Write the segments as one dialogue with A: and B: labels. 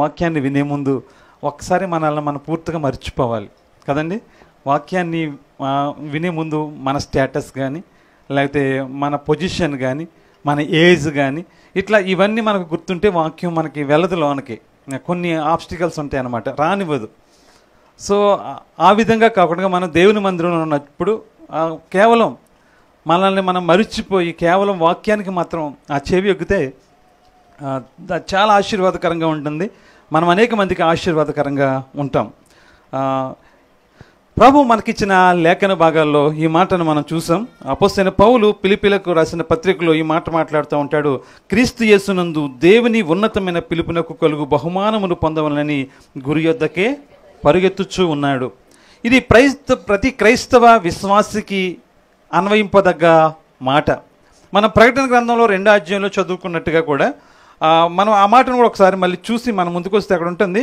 A: వాక్యాన్ని వినే ముందు ఒకసారి మనల్ని మనం పూర్తిగా మర్చిపోవాలి కదండి వాక్యాన్ని వినే ముందు మన స్టేటస్ కానీ లేకపోతే మన పొజిషన్ కానీ మన ఏజ్ కానీ ఇట్లా ఇవన్నీ మనకు గుర్తుంటే వాక్యం మనకి వెళ్ళదు లోనికి కొన్ని ఆబ్స్టికల్స్ ఉంటాయి అన్నమాట రానివ్వదు సో ఆ విధంగా కాకుండా మనం దేవుని మందిరంలో ఉన్నప్పుడు కేవలం మనల్ని మనం మరిచిపోయి కేవలం వాక్యానికి మాత్రం ఆ చెవి ఎగ్గితే చాలా ఆశీర్వాదకరంగా ఉంటుంది మనం అనేక మందికి ఆశీర్వాదకరంగా ఉంటాం ప్రభు మనకిచ్చిన లేఖన భాగాల్లో ఈ మాటను మనం చూసాం అపోసైన పౌలు పిలిపిలకు రాసిన పత్రికలో ఈ మాట మాట్లాడుతూ ఉంటాడు క్రీస్తు యేసునందు దేవుని ఉన్నతమైన పిలుపునకు కలుగు బహుమానమును పొందవలని గురి యొద్దకే పరుగెత్తుచూ ఉన్నాడు ఇది క్రైస్త ప్రతి క్రైస్తవ విశ్వాసికి అన్వయింపదగ్గ మాట మన ప్రకటన గ్రంథంలో రెండో అధ్యాయంలో చదువుకున్నట్టుగా కూడా మనం ఆ మాటను కూడా ఒకసారి మళ్ళీ చూసి మనం ముందుకు వస్తే అక్కడ ఉంటుంది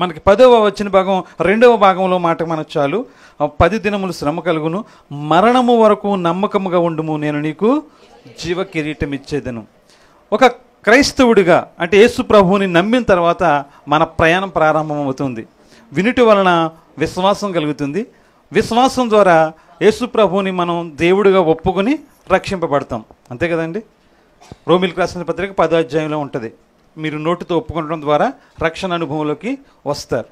A: మనకి పదవ వచ్చిన భాగం రెండవ భాగంలో మాట మనకు చాలు పది దినములు శ్రమ కలుగును మరణము వరకు నమ్మకముగా ఉండుము నేను నీకు జీవ కిరీటం ఇచ్చేదను ఒక క్రైస్తవుడిగా అంటే యేసు ప్రభువుని నమ్మిన తర్వాత మన ప్రయాణం ప్రారంభమవుతుంది వినుటి వలన విశ్వాసం కలుగుతుంది విశ్వాసం ద్వారా యేసు ప్రభువుని మనం దేవుడిగా ఒప్పుకొని రక్షింపబడతాం అంతే కదండి రోమిల్కి రాసిన పత్రిక పదో అధ్యాయంలో ఉంటుంది మీరు నోటితో ఒప్పుకోవడం ద్వారా రక్షణ అనుభవంలోకి వస్తారు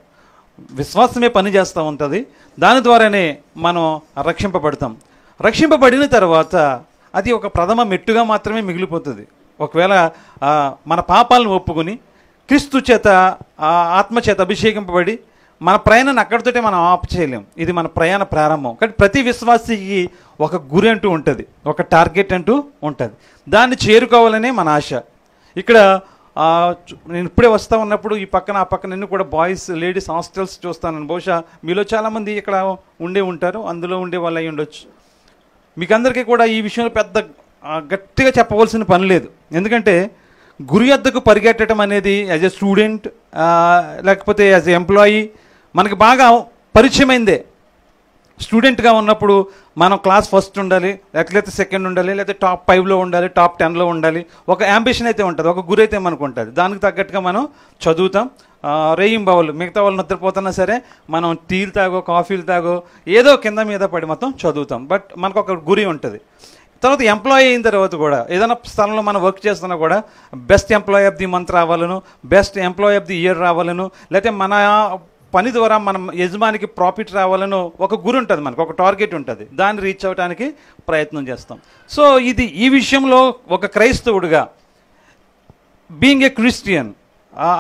A: విశ్వాసమే పని చేస్తూ ఉంటుంది దాని ద్వారానే మనం రక్షింపబడతాం రక్షింపబడిన తర్వాత అది ఒక ప్రథమ మెట్టుగా మాత్రమే మిగిలిపోతుంది ఒకవేళ మన పాపాలను ఒప్పుకొని క్రీస్తు చేత ఆత్మ చేత అభిషేకింపబడి మన ప్రయాణాన్ని అక్కడితోటే మనం ఆప్ చేయలేం ఇది మన ప్రయాణ ప్రారంభం కానీ ప్రతి విశ్వాసికి ఒక గురి అంటూ ఉంటుంది ఒక టార్గెట్ అంటూ ఉంటుంది దాన్ని చేరుకోవాలనే మన ఆశ ఇక్కడ నేను ఇప్పుడే వస్తూ ఉన్నప్పుడు ఈ పక్కన ఆ పక్కన నిన్ను కూడా బాయ్స్ లేడీస్ హాస్టల్స్ చూస్తానని బహుశా మీలో చాలామంది ఇక్కడ ఉండే ఉంటారు అందులో ఉండే వాళ్ళు అయి ఉండొచ్చు మీకు అందరికీ కూడా ఈ విషయంలో పెద్ద గట్టిగా చెప్పవలసిన పని లేదు ఎందుకంటే గురి వద్దకు పరిగెట్టడం అనేది యాజ్ ఎ స్టూడెంట్ లేకపోతే యాజ్ ఎ ఎంప్లాయీ మనకి బాగా పరిచయమైందే స్టూడెంట్గా ఉన్నప్పుడు మనం క్లాస్ ఫస్ట్ ఉండాలి లేకపోతే సెకండ్ ఉండాలి లేకపోతే టాప్ ఫైవ్లో ఉండాలి టాప్ టెన్లో ఉండాలి ఒక అంబిషన్ అయితే ఉంటుంది ఒక గురి అయితే మనకు ఉంటుంది దానికి తగ్గట్టుగా మనం చదువుతాం రేయిం బావులు మిగతా వాళ్ళు నిద్రపోతున్నా సరే మనం టీలు తాగో కాఫీలు తాగో ఏదో కింద మీద పడి మొత్తం చదువుతాం బట్ మనకు ఒక గురి ఉంటుంది తర్వాత ఎంప్లాయీ అయిన తర్వాత కూడా ఏదైనా స్థలంలో మనం వర్క్ చేస్తున్నా కూడా best employee of the month రావాలను best employee of the year రావాలను లేకపోతే మన పని ద్వారా మనం యజమానికి ప్రాఫిట్ రావాలని ఒక గురి ఉంటుంది మనకు ఒక టార్గెట్ ఉంటుంది దాన్ని రీచ్ అవ్వడానికి ప్రయత్నం చేస్తాం సో ఇది ఈ విషయంలో ఒక క్రైస్తవుడిగా being a Christian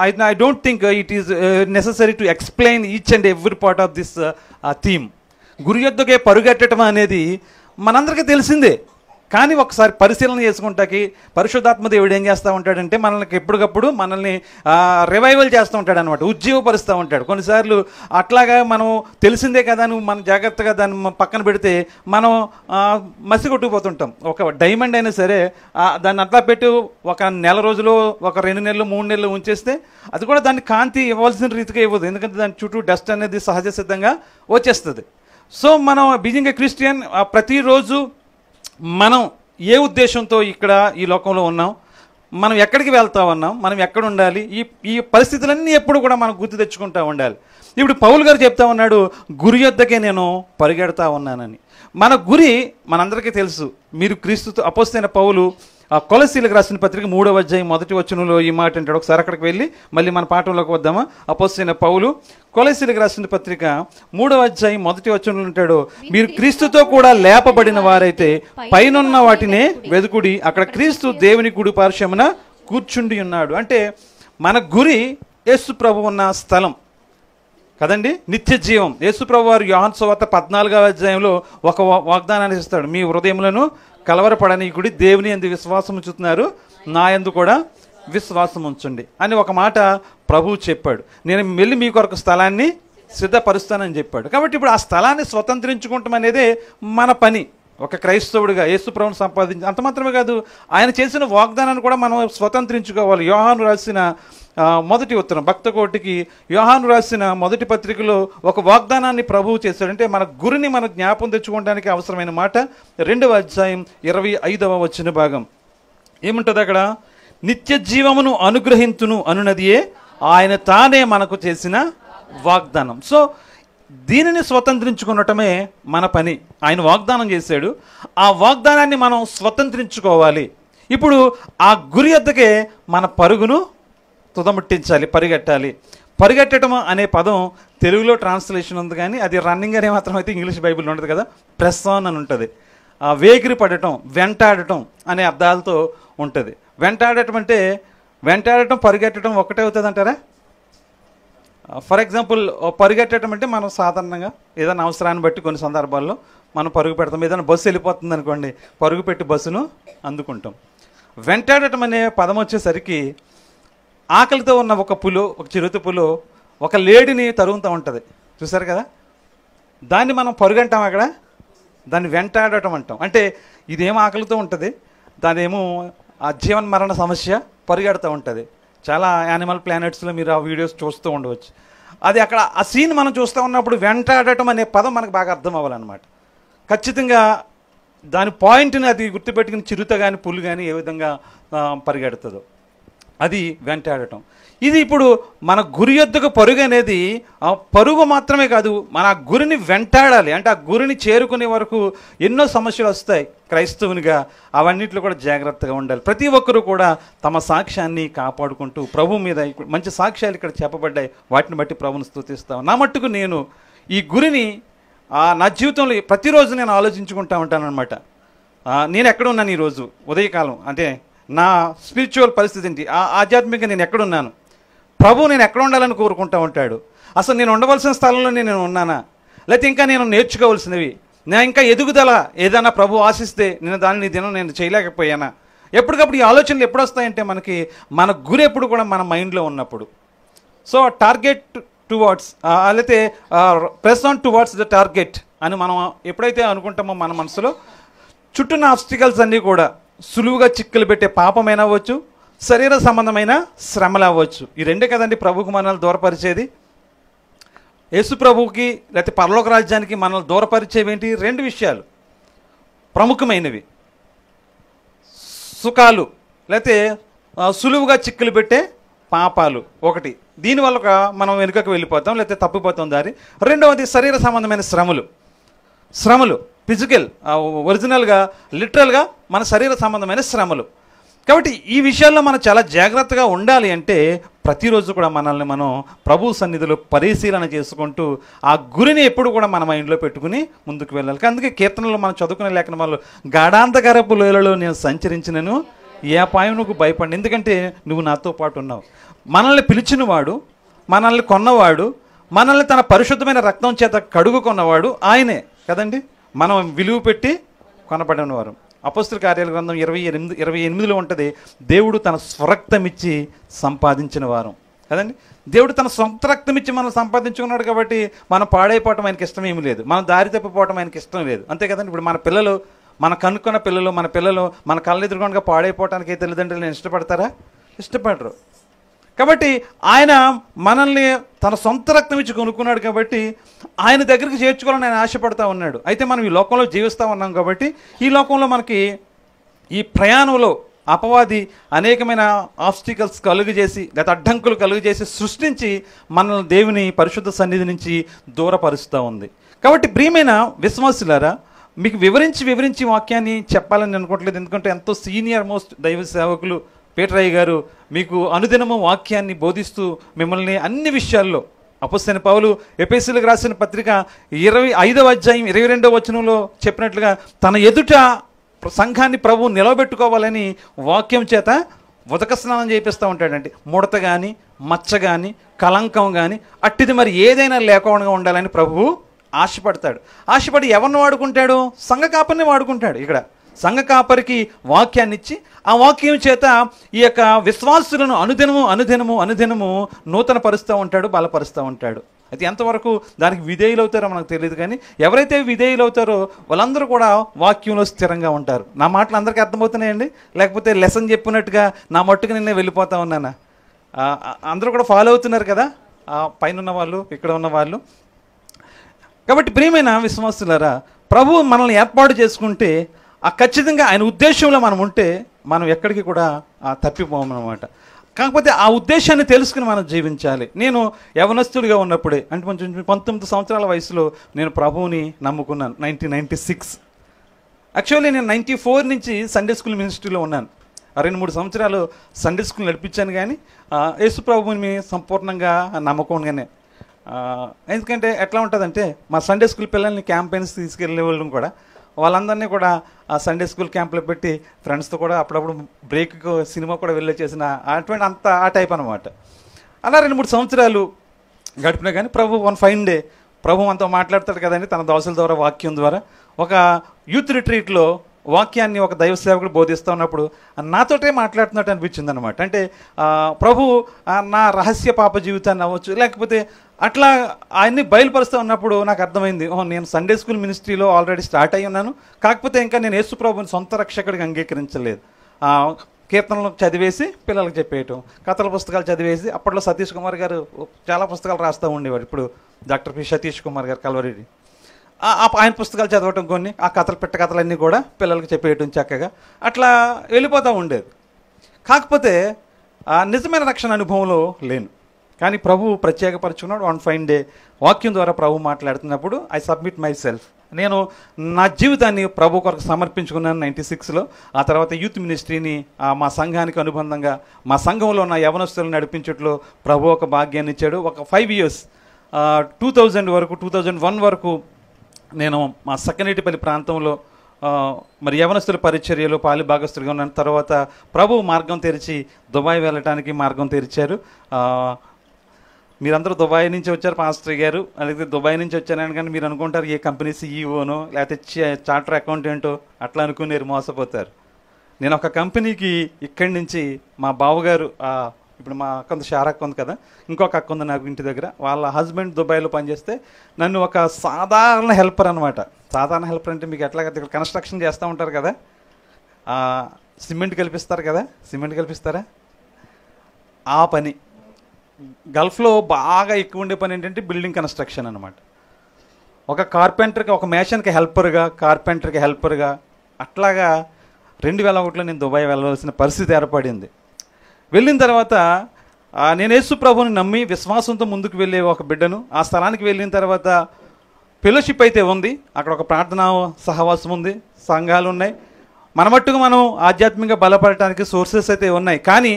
A: I I don't think it is necessary to explain each and every part of this theme గురి యొద్దకే పరుగెట్టడం అనేది మనందరికీ తెలిసిందే కానీ ఒకసారి పరిశీలన చేసుకుంటాకి పరిశుద్ధాత్మ దేవుడు ఏం చేస్తూ ఉంటాడంటే మనల్ని ఎప్పటికప్పుడు మనల్ని రివైవల్ చేస్తూ ఉంటాడు అనమాట ఉజ్జీవపరుస్తూ ఉంటాడు కొన్నిసార్లు అట్లాగా మనం తెలిసిందే కదా నువ్వు మన జాగ్రత్తగా దాన్ని పక్కన పెడితే మనం మసి కొట్టుకుపోతుంటాం ఒక డైమండ్ అయినా సరే దాన్ని అట్లా పెట్టి ఒక నెల రోజులు ఒక రెండు నెలలు మూడు నెలలు ఉంచేస్తే అది కూడా దాన్ని కాంతి ఇవ్వాల్సిన రీతిగా ఇవ్వదు ఎందుకంటే దాని చుట్టూ డస్ట్ అనేది సహజ సిద్ధంగా వచ్చేస్తుంది సో మనం బీజింగ్ క్రిస్టియన్ ప్రతిరోజు మనం ఏ ఉద్దేశంతో ఇక్కడ ఈ లోకంలో ఉన్నాం మనం ఎక్కడికి వెళ్తా ఉన్నాం మనం ఎక్కడ ఉండాలి ఈ ఈ పరిస్థితులన్నీ ఎప్పుడు కూడా మనం గుర్తు తెచ్చుకుంటూ ఉండాలి ఇప్పుడు పౌలు గారు చెప్తా ఉన్నాడు గురి యొద్దకే నేను పరిగెడతా ఉన్నానని మన గురి మనందరికీ తెలుసు మీరు క్రీస్తుతో అపోస్తైన పౌలు ఆ కొలసీలకు రాసిన పత్రిక మూడవ అధ్యాయం మొదటి వచనంలో ఈ మాట అంటాడు ఒకసారి అక్కడికి వెళ్ళి మళ్ళీ మన పాఠంలోకి వద్దామా అపోసిన పౌలు కొలసీలకు రాసిన పత్రిక మూడవ అధ్యాయం మొదటి వచనంలో ఉంటాడు మీరు క్రీస్తుతో కూడా లేపబడిన వారైతే పైనున్న వాటినే వెదుకుడి అక్కడ క్రీస్తు దేవుని గుడి పార్శ్వమున కూర్చుండి ఉన్నాడు అంటే మన గురి యేసు ప్రభు ఉన్న స్థలం కదండి నిత్య జీవం ప్రభు వారు యోహన్ సువార్త పద్నాలుగవ అధ్యాయంలో ఒక వాగ్దానాన్ని ఇస్తాడు మీ హృదయములను కలవరపడనీకుడి దేవుని ఎందు విశ్వాసం ఉంచుతున్నారు నా ఎందు కూడా విశ్వాసం ఉంచండి అని ఒక మాట ప్రభువు చెప్పాడు నేను మెల్లి మీ కొరకు స్థలాన్ని సిద్ధపరుస్తానని చెప్పాడు కాబట్టి ఇప్పుడు ఆ స్థలాన్ని స్వతంత్రించుకుంటాం అనేదే మన పని ఒక క్రైస్తవుడిగా యేసుప్రభుని సంపాదించి అంత మాత్రమే కాదు ఆయన చేసిన వాగ్దానాన్ని కూడా మనం స్వతంత్రించుకోవాలి యోహాను రాసిన మొదటి ఉత్తరం భక్తకోటికి యోహాను రాసిన మొదటి పత్రికలో ఒక వాగ్దానాన్ని ప్రభువు చేశాడంటే మన గురిని మన జ్ఞాపం తెచ్చుకోవడానికి అవసరమైన మాట రెండవ అధ్యాయం ఇరవై ఐదవ వచ్చిన భాగం ఏముంటుంది అక్కడ నిత్య జీవమును అనుగ్రహించును అనునదియే ఆయన తానే మనకు చేసిన వాగ్దానం సో దీనిని స్వతంత్రించుకున్నటమే మన పని ఆయన వాగ్దానం చేశాడు ఆ వాగ్దానాన్ని మనం స్వతంత్రించుకోవాలి ఇప్పుడు ఆ గురి వద్దకే మన పరుగును తుదముట్టించాలి పరిగెట్టాలి పరిగెట్టడం అనే పదం తెలుగులో ట్రాన్స్లేషన్ ఉంది కానీ అది రన్నింగ్ అనే మాత్రం అయితే ఇంగ్లీష్ బైబిల్ ఉండదు కదా ప్రెస్ ఆన్ అని ఉంటుంది వేగిరి పడటం వెంటాడటం అనే అర్థాలతో ఉంటుంది వెంటాడటం అంటే వెంటాడటం పరిగెట్టడం ఒకటే అవుతుంది అంటారా ఫర్ ఎగ్జాంపుల్ పరిగెట్టడం అంటే మనం సాధారణంగా ఏదైనా అవసరాన్ని బట్టి కొన్ని సందర్భాల్లో మనం పరుగు పెడతాం ఏదైనా బస్సు వెళ్ళిపోతుంది అనుకోండి పరుగు పెట్టి బస్సును అందుకుంటాం వెంటాడటం అనే పదం వచ్చేసరికి ఆకలితో ఉన్న ఒక పులు ఒక చిరుత పులు ఒక లేడీని తరుగుతూ ఉంటుంది చూసారు కదా దాన్ని మనం పరుగంటాం అక్కడ దాన్ని వెంటాడటం అంటాం అంటే ఇదేం ఆకలితో ఉంటుంది దానేమో ఆ జీవన్ మరణ సమస్య పరిగెడుతూ ఉంటుంది చాలా యానిమల్ ప్లానెట్స్లో మీరు ఆ వీడియోస్ చూస్తూ ఉండవచ్చు అది అక్కడ ఆ సీన్ మనం చూస్తూ ఉన్నప్పుడు వెంటాడటం అనే పదం మనకు బాగా అర్థం అవ్వాలన్నమాట ఖచ్చితంగా దాని పాయింట్ని అది గుర్తుపెట్టుకుని చిరుత కానీ పుల్లు కానీ ఏ విధంగా పరిగెడుతుందో అది వెంటాడటం ఇది ఇప్పుడు మన గురి యొద్దకు పరుగు అనేది పరుగు మాత్రమే కాదు మన ఆ గురిని వెంటాడాలి అంటే ఆ గురిని చేరుకునే వరకు ఎన్నో సమస్యలు వస్తాయి క్రైస్తవునిగా అవన్నిట్లో కూడా జాగ్రత్తగా ఉండాలి ప్రతి ఒక్కరూ కూడా తమ సాక్ష్యాన్ని కాపాడుకుంటూ ప్రభు మీద మంచి సాక్ష్యాలు ఇక్కడ చెప్పబడ్డాయి వాటిని బట్టి ప్రభుని స్థుతిస్తాం నా మట్టుకు నేను ఈ గురిని నా జీవితంలో ప్రతిరోజు నేను ఆలోచించుకుంటా ఉంటాను అనమాట నేను ఎక్కడ ఉన్నాను ఈరోజు ఉదయకాలం అంటే నా స్పిరిచువల్ పరిస్థితి ఏంటి ఆధ్యాత్మికంగా నేను ఎక్కడున్నాను ప్రభు నేను ఎక్కడ ఉండాలని కోరుకుంటా ఉంటాడు అసలు నేను ఉండవలసిన స్థలంలో నేను ఉన్నానా లేకపోతే ఇంకా నేను నేర్చుకోవాల్సినవి నా ఇంకా ఎదుగుదల ఏదైనా ప్రభు ఆశిస్తే నేను దానిని దినం నేను చేయలేకపోయానా ఎప్పటికప్పుడు ఈ ఆలోచనలు ఎప్పుడు వస్తాయంటే మనకి మన గురి ఎప్పుడు కూడా మన మైండ్లో ఉన్నప్పుడు సో టార్గెట్ టువర్డ్స్ లేకపోతే press on towards the target అని మనం ఎప్పుడైతే అనుకుంటామో మన మనసులో చుట్టూ ఆబ్స్టికల్స్ అన్నీ కూడా సులువుగా చిక్కులు పెట్టే పాపమైన అవ్వచ్చు శరీర సంబంధమైన శ్రమలు అవ్వచ్చు ఈ రెండే కదండి ప్రభుకు మనల్ని దూరపరిచేది యేసు ప్రభువుకి లేకపోతే పరలోక రాజ్యానికి మనల్ని దూరపరిచేవేంటి రెండు విషయాలు ప్రముఖమైనవి సుఖాలు లేకపోతే సులువుగా చిక్కులు పెట్టే పాపాలు ఒకటి దీనివల్ల ఒక మనం వెనుకకు వెళ్ళిపోతాం లేకపోతే తప్పిపోతాం దారి రెండవది శరీర సంబంధమైన శ్రమలు శ్రమలు ఫిజికల్ ఒరిజినల్గా లిటరల్గా మన శరీర సంబంధమైన శ్రమలు కాబట్టి ఈ విషయాల్లో మనం చాలా జాగ్రత్తగా ఉండాలి అంటే ప్రతిరోజు కూడా మనల్ని మనం ప్రభు సన్నిధిలో పరిశీలన చేసుకుంటూ ఆ గురిని ఎప్పుడు కూడా మన ఇంట్లో పెట్టుకుని ముందుకు వెళ్ళాలి అందుకే కీర్తనలు మనం చదువుకునే లేఖన వాళ్ళు గాఢాంతకరపు లోయలలో నేను సంచరించినను ఏ నువ్వు భయపడి ఎందుకంటే నువ్వు నాతో పాటు ఉన్నావు మనల్ని పిలిచినవాడు మనల్ని కొన్నవాడు మనల్ని తన పరిశుద్ధమైన రక్తం చేత కొన్నవాడు ఆయనే కదండి మనం విలువ పెట్టి వారు అపస్తుల కార్యాల గ్రంథం ఇరవై ఎనిమిది ఇరవై ఎనిమిదిలో ఉంటుంది దేవుడు తన స్వరక్తమిచ్చి సంపాదించిన వారు కదండి దేవుడు తన సొంత రక్తం ఇచ్చి మనం సంపాదించుకున్నాడు కాబట్టి మనం పాడైపోవటం ఆయనకి ఇష్టం ఏమి లేదు మనం దారి తప్పిపోవటం ఆయనకి ఇష్టం లేదు అంతే కదండి ఇప్పుడు మన పిల్లలు మన కనుక్కున్న పిల్లలు మన పిల్లలు మన కళ్ళెదురుకుండా పాడైపోవటానికి తల్లిదండ్రులను ఇష్టపడతారా ఇష్టపడరు కాబట్టి ఆయన మనల్ని తన సొంత రక్తం ఇచ్చి కొనుక్కున్నాడు కాబట్టి ఆయన దగ్గరికి చేర్చుకోవాలని ఆయన ఆశపడతా ఉన్నాడు అయితే మనం ఈ లోకంలో జీవిస్తూ ఉన్నాం కాబట్టి ఈ లోకంలో మనకి ఈ ప్రయాణంలో అపవాది అనేకమైన ఆబ్స్టికల్స్ కలుగు చేసి గత అడ్డంకులు కలుగు చేసి సృష్టించి మనల్ని దేవుని పరిశుద్ధ సన్నిధి నుంచి దూరపరుస్తూ ఉంది కాబట్టి ప్రియమైన విశ్వాసులారా మీకు వివరించి వివరించి వాక్యాన్ని చెప్పాలని అనుకోవట్లేదు ఎందుకంటే ఎంతో సీనియర్ మోస్ట్ దైవ సేవకులు పీటరాయి గారు మీకు అనుదినము వాక్యాన్ని బోధిస్తూ మిమ్మల్ని అన్ని విషయాల్లో అపస్తైన పావులు ఎపిఎస్సీలకు రాసిన పత్రిక ఇరవై ఐదవ అధ్యాయం ఇరవై రెండవ వచనంలో చెప్పినట్లుగా తన ఎదుట సంఘాన్ని ప్రభు నిలవబెట్టుకోవాలని వాక్యం చేత ఉదక స్నానం చేపిస్తూ ఉంటాడండి ముడత కానీ మచ్చ కానీ కలంకం కానీ అట్టిది మరి ఏదైనా లేకుండా ఉండాలని ప్రభువు ఆశపడతాడు ఆశపడి ఎవరిని వాడుకుంటాడు సంఘ కాపర్ని వాడుకుంటాడు ఇక్కడ సంఘ కాపరికి వాక్యాన్ని ఇచ్చి ఆ వాక్యం చేత ఈ యొక్క విశ్వాసులను అనుదినము అనుదినము అనుదినము నూతన పరుస్తూ ఉంటాడు బలపరుస్తూ ఉంటాడు అయితే ఎంతవరకు దానికి విధేయులు అవుతారో మనకు తెలియదు కానీ ఎవరైతే విధేయులు అవుతారో వాళ్ళందరూ కూడా వాక్యంలో స్థిరంగా ఉంటారు నా మాటలు అందరికీ అర్థమవుతున్నాయండి లేకపోతే లెసన్ చెప్పినట్టుగా నా మట్టుకు నిన్నే వెళ్ళిపోతా ఉన్నానా అందరూ కూడా ఫాలో అవుతున్నారు కదా పైన ఉన్న వాళ్ళు ఇక్కడ ఉన్న వాళ్ళు కాబట్టి ప్రియమైన విశ్వాసులారా ప్రభు మనల్ని ఏర్పాటు చేసుకుంటే ఆ ఖచ్చితంగా ఆయన ఉద్దేశంలో మనం ఉంటే మనం ఎక్కడికి కూడా తప్పిపోమన్నమాట కాకపోతే ఆ ఉద్దేశాన్ని తెలుసుకుని మనం జీవించాలి నేను యవనస్తుడిగా ఉన్నప్పుడే అంటే కొంచెం పంతొమ్మిది సంవత్సరాల వయసులో నేను ప్రభువుని నమ్ముకున్నాను నైన్టీన్ నైంటీ సిక్స్ యాక్చువల్లీ నేను నైంటీ ఫోర్ నుంచి సండే స్కూల్ మినిస్ట్రీలో ఉన్నాను రెండు మూడు సంవత్సరాలు సండే స్కూల్ నడిపించాను కానీ యేసు ప్రభువుని సంపూర్ణంగా నమ్మకంగానే ఎందుకంటే ఎట్లా ఉంటుందంటే మా సండే స్కూల్ పిల్లల్ని క్యాంపెయిన్స్ తీసుకెళ్ళే వాళ్ళని కూడా వాళ్ళందరినీ కూడా ఆ సండే స్కూల్ క్యాంప్లో పెట్టి ఫ్రెండ్స్తో కూడా అప్పుడప్పుడు బ్రేక్ సినిమా కూడా వెళ్ళే చేసిన అటువంటి అంత ఆ టైప్ అనమాట అలా రెండు మూడు సంవత్సరాలు గడిపినా కానీ ప్రభు వన్ ఫైన్ డే ప్రభు మనతో మాట్లాడతాడు కదండి తన దోశల ద్వారా వాక్యం ద్వారా ఒక యూత్ రిట్రీట్లో వాక్యాన్ని ఒక దైవ సేవకుడు బోధిస్తూ ఉన్నప్పుడు నాతోటే మాట్లాడుతున్నట్టు అనిపించింది అనమాట అంటే ప్రభు నా రహస్య పాప జీవితాన్ని అవ్వచ్చు లేకపోతే అట్లా ఆయన్ని బయలుపరుస్తూ ఉన్నప్పుడు నాకు అర్థమైంది ఓ నేను సండే స్కూల్ మినిస్ట్రీలో ఆల్రెడీ స్టార్ట్ అయి ఉన్నాను కాకపోతే ఇంకా నేను యేసుప్రభుని సొంత రక్షకుడికి అంగీకరించలేదు కీర్తనలు చదివేసి పిల్లలకు చెప్పేయటం కథల పుస్తకాలు చదివేసి అప్పట్లో సతీష్ కుమార్ గారు చాలా పుస్తకాలు రాస్తూ ఉండేవాడు ఇప్పుడు డాక్టర్ పి సతీష్ కుమార్ గారు కలవరేడి ఆయన పుస్తకాలు చదవటం కొన్ని ఆ కథలు పెట్ట కథలన్నీ కూడా పిల్లలకు చెప్పేయటం చక్కగా అట్లా వెళ్ళిపోతూ ఉండేది కాకపోతే నిజమైన రక్షణ అనుభవంలో లేను కానీ ప్రభు ప్రత్యేకపరచుకున్నాడు వన్ ఫైన్ డే వాక్యం ద్వారా ప్రభు మాట్లాడుతున్నప్పుడు ఐ సబ్మిట్ మై సెల్ఫ్ నేను నా జీవితాన్ని ప్రభు కొరకు సమర్పించుకున్నాను నైంటీ సిక్స్లో ఆ తర్వాత యూత్ మినిస్ట్రీని మా సంఘానికి అనుబంధంగా మా సంఘంలో నా యవనస్తులు నడిపించట్లో ప్రభు ఒక భాగ్యాన్ని ఇచ్చాడు ఒక ఫైవ్ ఇయర్స్ టూ థౌజండ్ వరకు టూ థౌజండ్ వన్ వరకు నేను మా సక్కనేటిపల్లి ప్రాంతంలో మరి యవనస్తుల పరిచర్యలు పాలి భాగస్తులుగా ఉన్న తర్వాత ప్రభు మార్గం తెరిచి దుబాయ్ వెళ్ళటానికి మార్గం తెరిచారు మీరందరూ దుబాయ్ నుంచి వచ్చారు పాస్టర్ గారు అలాగే దుబాయ్ నుంచి వచ్చారని కానీ మీరు అనుకుంటారు ఏ కంపెనీ సీఈఓనో e లేకపోతే చార్టర్ అకౌంటెంటో అట్లా అనుకునేరు మోసపోతారు నేను ఒక కంపెనీకి ఇక్కడి నుంచి మా బావగారు ఇప్పుడు మా అక్క ఉంది షారా అక్క ఉంది కదా ఇంకొక అక్క ఉంది నాకు ఇంటి దగ్గర వాళ్ళ హస్బెండ్ దుబాయ్లో పనిచేస్తే నన్ను ఒక సాధారణ హెల్పర్ అనమాట సాధారణ హెల్పర్ అంటే మీకు ఎట్లాగైతే ఇక్కడ కన్స్ట్రక్షన్ చేస్తూ ఉంటారు కదా సిమెంట్ కల్పిస్తారు కదా సిమెంట్ కల్పిస్తారా ఆ పని గల్ఫ్లో బాగా ఎక్కువ ఉండే పని ఏంటంటే బిల్డింగ్ కన్స్ట్రక్షన్ అనమాట ఒక కార్పెంటర్కి ఒక మేషన్కి హెల్పర్గా కార్పెంటర్కి హెల్పర్గా అట్లాగా రెండు వేల ఒకటిలో నేను దుబాయ్ వెళ్ళవలసిన పరిస్థితి ఏర్పడింది వెళ్ళిన తర్వాత నేను యేసు ప్రభుని నమ్మి విశ్వాసంతో ముందుకు వెళ్ళే ఒక బిడ్డను ఆ స్థలానికి వెళ్ళిన తర్వాత ఫెలోషిప్ అయితే ఉంది అక్కడ ఒక ప్రార్థనా సహవాసం ఉంది సంఘాలు ఉన్నాయి మన మట్టుకు మనం ఆధ్యాత్మిక బలపడటానికి సోర్సెస్ అయితే ఉన్నాయి కానీ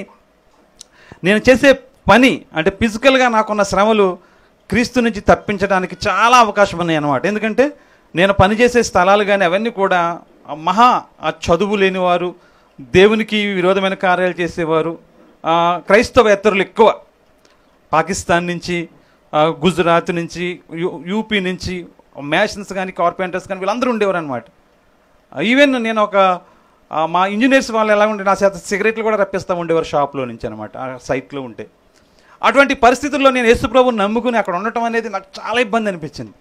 A: నేను చేసే పని అంటే ఫిజికల్గా నాకున్న శ్రమలు క్రీస్తు నుంచి తప్పించడానికి చాలా అవకాశం ఉన్నాయి అన్నమాట ఎందుకంటే నేను పనిచేసే స్థలాలు కానీ అవన్నీ కూడా మహా ఆ చదువు లేనివారు దేవునికి విరోధమైన కార్యాలు చేసేవారు క్రైస్తవేత్తరులు ఎక్కువ పాకిస్తాన్ నుంచి గుజరాత్ నుంచి యూపీ నుంచి మ్యాషన్స్ కానీ కార్పెంటర్స్ కానీ వీళ్ళందరూ ఉండేవారు అనమాట ఈవెన్ నేను ఒక మా ఇంజనీర్స్ వాళ్ళు ఎలా ఉండే నా చేత సిగరెట్లు కూడా రప్పిస్తూ ఉండేవారు షాప్లో నుంచి అనమాట ఆ సైట్లో ఉంటే అటువంటి పరిస్థితుల్లో నేను యేసుప్రభుని నమ్ముకుని అక్కడ ఉండటం అనేది నాకు చాలా ఇబ్బంది అనిపించింది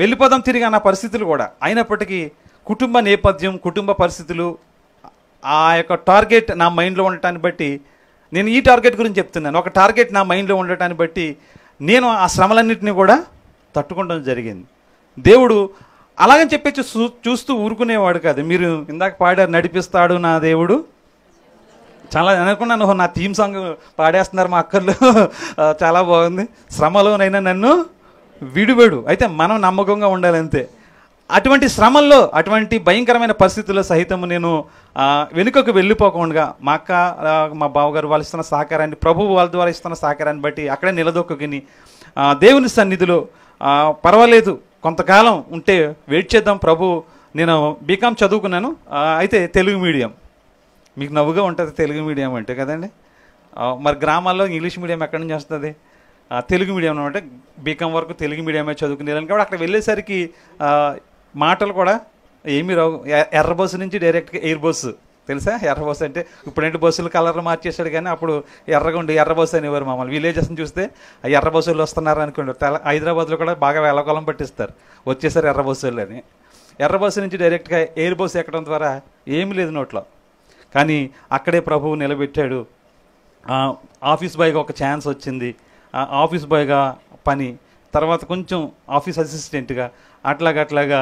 A: వెళ్ళిపోదాం తిరిగి నా పరిస్థితులు కూడా అయినప్పటికీ కుటుంబ నేపథ్యం కుటుంబ పరిస్థితులు ఆ యొక్క టార్గెట్ నా మైండ్లో ఉండటాన్ని బట్టి నేను ఈ టార్గెట్ గురించి చెప్తున్నాను ఒక టార్గెట్ నా మైండ్లో ఉండటాన్ని బట్టి నేను ఆ శ్రమలన్నింటినీ కూడా తట్టుకోవడం జరిగింది దేవుడు అలాగని చెప్పి చూస్తూ ఊరుకునేవాడు కాదు మీరు ఇందాక పాడారు నడిపిస్తాడు నా దేవుడు చాలా అనుకున్నాను నా థీమ్ సాంగ్ పాడేస్తున్నారు మా అక్కర్లు చాలా బాగుంది శ్రమలోనైనా నన్ను విడిబడు అయితే మనం నమ్మకంగా ఉండాలి అంతే అటువంటి శ్రమల్లో అటువంటి భయంకరమైన పరిస్థితుల్లో సహితం నేను వెనుకకు వెళ్ళిపోకుండా మా అక్క మా బావగారు వాళ్ళు ఇస్తున్న సహకారాన్ని ప్రభు వాళ్ళ ద్వారా ఇస్తున్న సహకారాన్ని బట్టి అక్కడే నిలదొక్కుని దేవుని సన్నిధిలో పర్వాలేదు కొంతకాలం ఉంటే వెయిట్ చేద్దాం ప్రభు నేను బీకామ్ చదువుకున్నాను అయితే తెలుగు మీడియం మీకు నవ్వుగా ఉంటుంది తెలుగు మీడియం అంటే కదండి మరి గ్రామాల్లో ఇంగ్లీష్ మీడియం ఎక్కడి నుంచి వస్తుంది తెలుగు మీడియం అనమాట బీకామ్ వరకు తెలుగు మీడియమే చదువుకునే కాబట్టి అక్కడ వెళ్ళేసరికి మాటలు కూడా ఏమీ రావు ఎర్ర బస్సు నుంచి డైరెక్ట్గా ఎయిర్ బస్సు తెలుసా ఎర్ర బస్సు అంటే ఇప్పుడు రెండు బస్సులు కలర్లు మార్చేశాడు కానీ అప్పుడు ఎర్రగా ఉండి ఎర్ర బస్సు అనేవారు మమ్మల్ని విలేజెస్ని చూస్తే ఎర్ర బస్సులు వస్తున్నారు అనుకోండి తెల హైదరాబాద్లో కూడా బాగా వేలకొలం పట్టిస్తారు వచ్చేసారు ఎర్ర బస్సులు అని ఎర్ర బస్సు నుంచి డైరెక్ట్గా ఎయిర్ బస్సు ఎక్కడం ద్వారా ఏమి లేదు నోట్లో కానీ అక్కడే ప్రభువు నిలబెట్టాడు ఆఫీస్ బాయ్గా ఒక ఛాన్స్ వచ్చింది ఆఫీస్ బాయ్గా పని తర్వాత కొంచెం ఆఫీస్ అసిస్టెంట్గా అట్లాగట్లాగా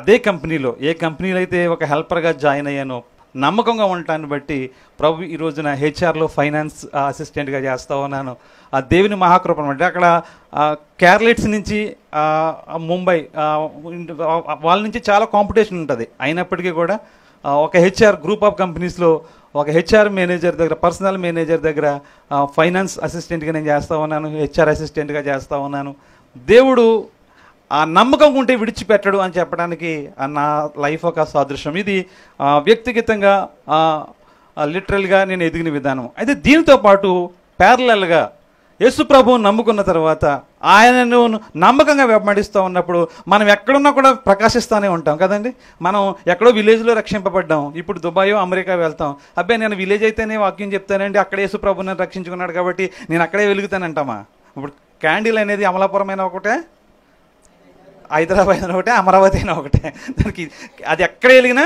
A: అదే కంపెనీలో ఏ కంపెనీలో అయితే ఒక హెల్పర్గా జాయిన్ అయ్యానో నమ్మకంగా ఉండటాన్ని బట్టి ప్రభు ఈ రోజున హెచ్ఆర్లో ఫైనాన్స్ అసిస్టెంట్గా చేస్తూ ఉన్నాను ఆ దేవుని మహాకృపం అంటే అక్కడ కేరళెట్స్ నుంచి ముంబై వాళ్ళ నుంచి చాలా కాంపిటీషన్ ఉంటుంది అయినప్పటికీ కూడా ఒక హెచ్ఆర్ గ్రూప్ ఆఫ్ కంపెనీస్లో ఒక హెచ్ఆర్ మేనేజర్ దగ్గర పర్సనల్ మేనేజర్ దగ్గర ఫైనాన్స్ అసిస్టెంట్గా నేను చేస్తూ ఉన్నాను హెచ్ఆర్ అసిస్టెంట్గా చేస్తూ ఉన్నాను దేవుడు ఆ నమ్మకం ఉంటే విడిచిపెట్టడు అని చెప్పడానికి నా లైఫ్ ఒక సాదృశ్యం ఇది వ్యక్తిగతంగా లిటరల్గా నేను ఎదిగిన విధానం అయితే దీనితో పాటు ప్యారలల్గా యేసు ప్రభువును నమ్ముకున్న తర్వాత ఆయనను నమ్మకంగా వెంబడిస్తూ ఉన్నప్పుడు మనం ఎక్కడున్నా కూడా ప్రకాశిస్తూనే ఉంటాం కదండి మనం ఎక్కడో విలేజ్లో రక్షింపబడ్డాం ఇప్పుడు దుబాయో అమెరికా వెళ్తాం అబ్బాయి నేను విలేజ్ అయితేనే వాక్యం చెప్తానండి అక్కడే యేసు ప్రభుని రక్షించుకున్నాడు కాబట్టి నేను అక్కడే వెలుగుతానంటామా ఇప్పుడు క్యాండిల్ అనేది అమలాపురం అయినా ఒకటే హైదరాబాద్ అయినా ఒకటే అమరావతి అయినా ఒకటే దానికి అది ఎక్కడ వెలిగినా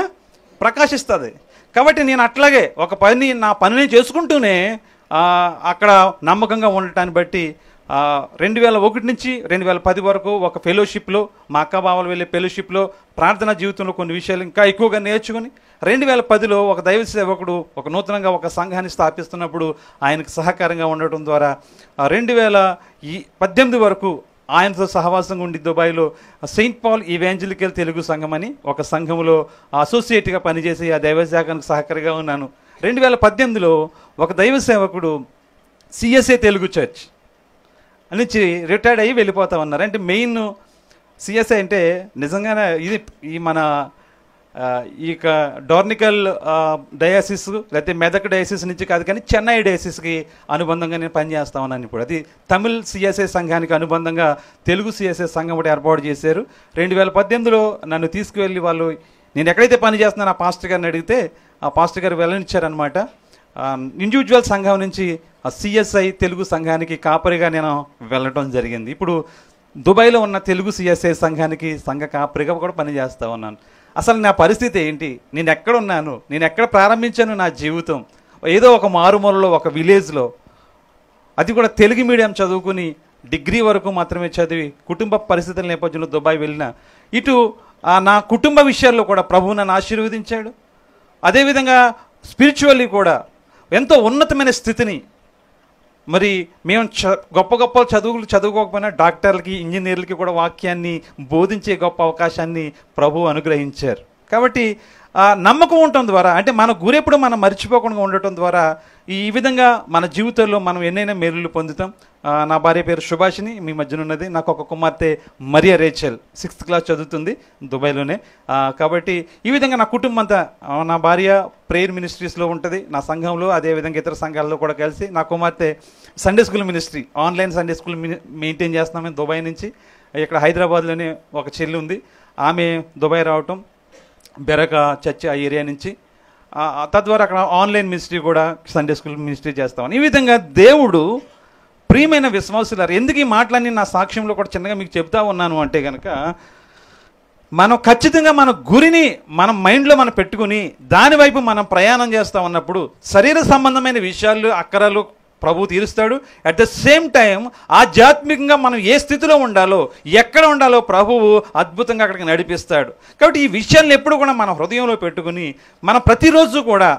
A: ప్రకాశిస్తుంది కాబట్టి నేను అట్లాగే ఒక పని నా పనిని చేసుకుంటూనే అక్కడ నమ్మకంగా ఉండటాన్ని బట్టి రెండు వేల ఒకటి నుంచి రెండు వేల పది వరకు ఒక ఫెలోషిప్లో మా అక్క బావలు వెళ్ళే ఫెలోషిప్లో ప్రార్థనా జీవితంలో కొన్ని విషయాలు ఇంకా ఎక్కువగా నేర్చుకుని రెండు వేల పదిలో ఒక దైవ సేవకుడు ఒక నూతనంగా ఒక సంఘాన్ని స్థాపిస్తున్నప్పుడు ఆయనకు సహకారంగా ఉండటం ద్వారా రెండు వేల ఈ పద్దెనిమిది వరకు ఆయనతో సహవాసంగా ఉండి దుబాయ్లో సెయింట్ పాల్ ఈవాంజలికల్ తెలుగు సంఘం అని ఒక సంఘంలో అసోసియేట్గా పనిచేసి ఆ దైవ దైవశాఖకు సహకారిగా ఉన్నాను రెండు వేల పద్దెనిమిదిలో ఒక దైవ సేవకుడు సిఎస్ఏ తెలుగు చర్చ్ నుంచి రిటైర్డ్ అయ్యి వెళ్ళిపోతా ఉన్నారు అంటే మెయిన్ సిఎస్ఏ అంటే నిజంగానే ఇది ఈ మన ఈ డోర్నికల్ డయాసిస్ లేకపోతే మెదక్ డయాసిస్ నుంచి కాదు కానీ చెన్నై డయాసిస్కి అనుబంధంగా నేను పనిచేస్తా ఉన్నాను ఇప్పుడు అది తమిళ్ సిఎస్ఏ సంఘానికి అనుబంధంగా తెలుగు సిఎస్ఏ సంఘం ఒకటి ఏర్పాటు చేశారు రెండు వేల పద్దెనిమిదిలో నన్ను తీసుకువెళ్ళి వాళ్ళు నేను ఎక్కడైతే పనిచేస్తున్నానో ఆ పాస్టర్ గారిని అడిగితే ఆ పాస్టర్ గారు వెల్లడించారనమాట ఇండివిజువల్ సంఘం నుంచి సిఎస్ఐ తెలుగు సంఘానికి కాపరిగా నేను వెళ్ళటం జరిగింది ఇప్పుడు దుబాయ్లో ఉన్న తెలుగు సిఎస్ఐ సంఘానికి సంఘ కాపరిగా కూడా పనిచేస్తూ ఉన్నాను అసలు నా పరిస్థితి ఏంటి నేను ఎక్కడున్నాను నేను ఎక్కడ ప్రారంభించాను నా జీవితం ఏదో ఒక మారుమూలలో ఒక విలేజ్లో అది కూడా తెలుగు మీడియం చదువుకుని డిగ్రీ వరకు మాత్రమే చదివి కుటుంబ పరిస్థితుల నేపథ్యంలో దుబాయ్ వెళ్ళిన ఇటు నా కుటుంబ విషయాల్లో కూడా ప్రభువు నన్ను ఆశీర్వదించాడు అదేవిధంగా స్పిరిచువల్లీ కూడా ఎంతో ఉన్నతమైన స్థితిని మరి మేము చ గొప్ప గొప్ప చదువులు చదువుకోకపోయినా డాక్టర్లకి ఇంజనీర్లకి కూడా వాక్యాన్ని బోధించే గొప్ప అవకాశాన్ని ప్రభు అనుగ్రహించారు కాబట్టి నమ్మకం ఉండటం ద్వారా అంటే మన గురి ఎప్పుడు మనం మర్చిపోకుండా ఉండటం ద్వారా ఈ విధంగా మన జీవితంలో మనం ఎన్నైనా మేలులు పొందుతాం నా భార్య పేరు సుభాషిని మీ మధ్యన ఉన్నది నాకు ఒక కుమార్తె మరియా రేచల్ సిక్స్త్ క్లాస్ చదువుతుంది దుబాయ్లోనే కాబట్టి ఈ విధంగా నా కుటుంబం అంతా నా భార్య ప్రేయర్ మినిస్ట్రీస్లో ఉంటుంది నా సంఘంలో అదేవిధంగా ఇతర సంఘాల్లో కూడా కలిసి నా కుమార్తె Sunday school ministry online Sunday school maintain చేస్తున్నాం దుబాయ్ నుంచి ఇక్కడ హైదరాబాద్లోనే ఒక చెల్లి ఉంది ఆమె దుబాయ్ రావటం బెరక చర్చ్ ఆ ఏరియా నుంచి తద్వారా అక్కడ ఆన్లైన్ మినిస్ట్రీ కూడా సండే స్కూల్ మినిస్ట్రీ చేస్తామని ఈ విధంగా దేవుడు ప్రియమైన విశ్వాసులారు ఎందుకు ఈ మాటలన్నీ నా సాక్ష్యంలో కూడా చిన్నగా మీకు చెప్తా ఉన్నాను అంటే కనుక మనం ఖచ్చితంగా మన గురిని మన మైండ్లో మనం పెట్టుకుని దానివైపు మనం ప్రయాణం చేస్తూ ఉన్నప్పుడు శరీర సంబంధమైన విషయాలు అక్కరలు ప్రభు తీరుస్తాడు అట్ ద సేమ్ టైం ఆధ్యాత్మికంగా మనం ఏ స్థితిలో ఉండాలో ఎక్కడ ఉండాలో ప్రభువు అద్భుతంగా అక్కడికి నడిపిస్తాడు కాబట్టి ఈ విషయాన్ని ఎప్పుడు కూడా మన హృదయంలో పెట్టుకుని మన ప్రతిరోజు కూడా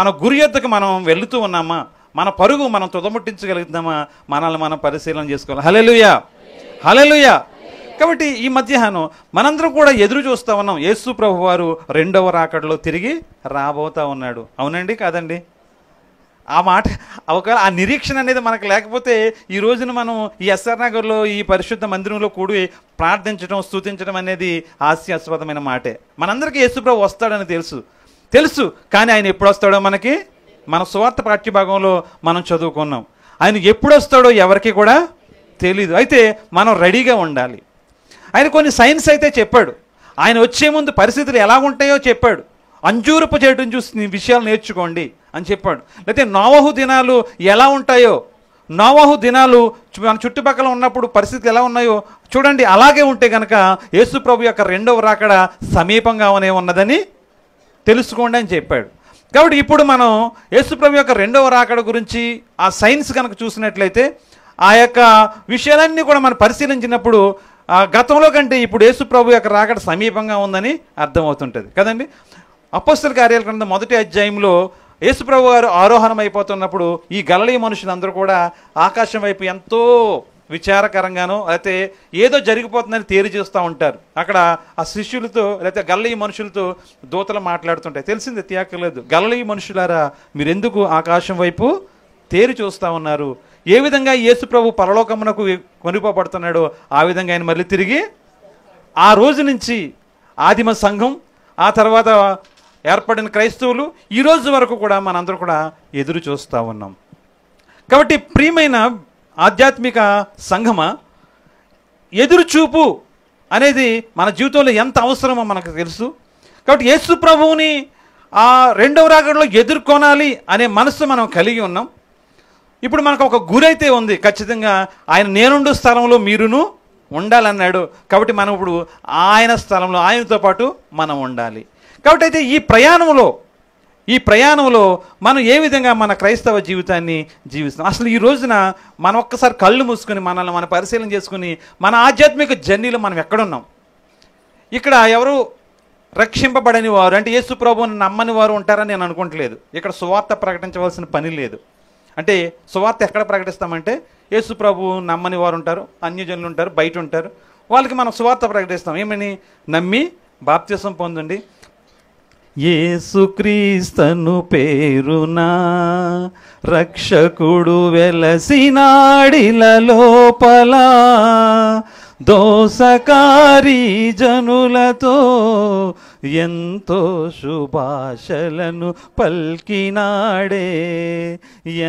A: మన గురి యొద్దకు మనం వెళుతూ ఉన్నామా మన పరుగు మనం తుదముట్టించగలుగుతామా మనల్ని మనం పరిశీలన చేసుకోవాలి హలెలుయా హలెలుయా కాబట్టి ఈ మధ్యాహ్నం మనందరం కూడా ఎదురు చూస్తూ ఉన్నాం యేసు ప్రభు వారు రెండవ రాకడలో తిరిగి రాబోతా ఉన్నాడు అవునండి కాదండి ఆ మాట ఒకవేళ ఆ నిరీక్షణ అనేది మనకు లేకపోతే ఈ రోజున మనం ఈ ఎస్ఆర్ నగర్లో ఈ పరిశుద్ధ మందిరంలో కూడి ప్రార్థించడం స్థుతించడం అనేది హాస్యాస్పదమైన మాటే మనందరికీ యేసుప్రభు వస్తాడని తెలుసు తెలుసు కానీ ఆయన ఎప్పుడు వస్తాడో మనకి మన సువార్త పాఠ్యభాగంలో మనం చదువుకున్నాం ఆయన ఎప్పుడు వస్తాడో ఎవరికి కూడా తెలీదు అయితే మనం రెడీగా ఉండాలి ఆయన కొన్ని సైన్స్ అయితే చెప్పాడు ఆయన వచ్చే ముందు పరిస్థితులు ఎలా ఉంటాయో చెప్పాడు అంజూరపు చేయడం చూసి విషయాలు నేర్చుకోండి అని చెప్పాడు లేకపోతే నోవహు దినాలు ఎలా ఉంటాయో నోవహు దినాలు మన చుట్టుపక్కల ఉన్నప్పుడు పరిస్థితులు ఎలా ఉన్నాయో చూడండి అలాగే ఉంటే కనుక యేసు ప్రభు యొక్క రెండవ రాకడ సమీపంగానే ఉన్నదని తెలుసుకోండి అని చెప్పాడు కాబట్టి ఇప్పుడు మనం ప్రభు యొక్క రెండవ రాకడ గురించి ఆ సైన్స్ కనుక చూసినట్లయితే ఆ యొక్క విషయాలన్నీ కూడా మనం పరిశీలించినప్పుడు గతంలో కంటే ఇప్పుడు ప్రభు యొక్క రాకడ సమీపంగా ఉందని అర్థమవుతుంటుంది కదండి అపస్తుల కార్యాల క్రింద మొదటి అధ్యాయంలో యేసుప్రభు గారు ఆరోహణం అయిపోతున్నప్పుడు ఈ గలలీ మనుషులందరూ కూడా ఆకాశం వైపు ఎంతో విచారకరంగానో అయితే ఏదో జరిగిపోతుందని తేరి చేస్తూ ఉంటారు అక్కడ ఆ శిష్యులతో లేకపోతే గల్లీ మనుషులతో దూతలు మాట్లాడుతుంటాయి తెలిసింది తీయకలేదు గల్లీ మనుషులారా మీరెందుకు ఆకాశం వైపు తేరి చూస్తూ ఉన్నారు ఏ విధంగా యేసు ప్రభు పరలోకమునకు కొనిపోబడుతున్నాడో ఆ విధంగా ఆయన మళ్ళీ తిరిగి ఆ రోజు నుంచి ఆదిమ సంఘం ఆ తర్వాత ఏర్పడిన క్రైస్తవులు ఈరోజు వరకు కూడా మనందరూ కూడా ఎదురు చూస్తూ ఉన్నాం కాబట్టి ప్రియమైన ఆధ్యాత్మిక సంఘమ ఎదురుచూపు అనేది మన జీవితంలో ఎంత అవసరమో మనకు తెలుసు కాబట్టి యేసు ప్రభువుని ఆ రెండవ రాగంలో ఎదుర్కొనాలి అనే మనసు మనం కలిగి ఉన్నాం ఇప్పుడు మనకు ఒక గురైతే ఉంది ఖచ్చితంగా ఆయన నేనుండు స్థలంలో మీరును ఉండాలన్నాడు కాబట్టి మనం ఇప్పుడు ఆయన స్థలంలో ఆయనతో పాటు మనం ఉండాలి కాబట్టి అయితే ఈ ప్రయాణంలో ఈ ప్రయాణంలో మనం ఏ విధంగా మన క్రైస్తవ జీవితాన్ని జీవిస్తాం అసలు ఈ రోజున మనం ఒక్కసారి కళ్ళు మూసుకొని మనల్ని మన పరిశీలన చేసుకుని మన ఆధ్యాత్మిక జర్నీలో మనం ఎక్కడున్నాం ఇక్కడ ఎవరు రక్షింపబడని వారు అంటే యేసు ప్రభువుని నమ్మని వారు ఉంటారని నేను అనుకోవట్లేదు ఇక్కడ సువార్త ప్రకటించవలసిన పని లేదు అంటే సువార్త ఎక్కడ ప్రకటిస్తామంటే యేసు ప్రభు నమ్మని వారు ఉంటారు అన్యజనులు ఉంటారు బయట ఉంటారు వాళ్ళకి మనం సువార్త ప్రకటిస్తాం ఏమని నమ్మి బాప్త్యసం పొందండి ఏసుక్రీస్తను పేరునా రక్షకుడు వెలసినాడిల లోపల దోసకారి జనులతో ఎంతో శుభాషలను పల్కినాడే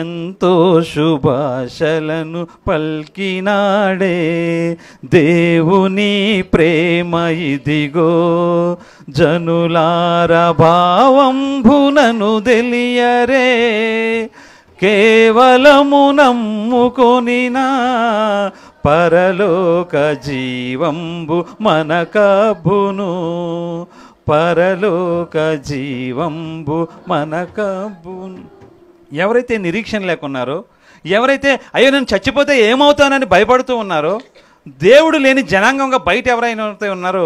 A: ఎంతో శుభాషలను పల్కినాడే దేవుని ప్రేమ ఇదిగో జనులార భావంభునను తెలియరే కేవలము నమ్ముకొనినా పరలోక జీవంబు మనకబును పరలోక జీవంబు మనకబ్బు ఎవరైతే నిరీక్షణ లేకున్నారో ఎవరైతే అయ్యో నేను చచ్చిపోతే ఏమవుతానని భయపడుతూ ఉన్నారో దేవుడు లేని జనాంగంగా బయట ఎవరైనా ఉన్నారో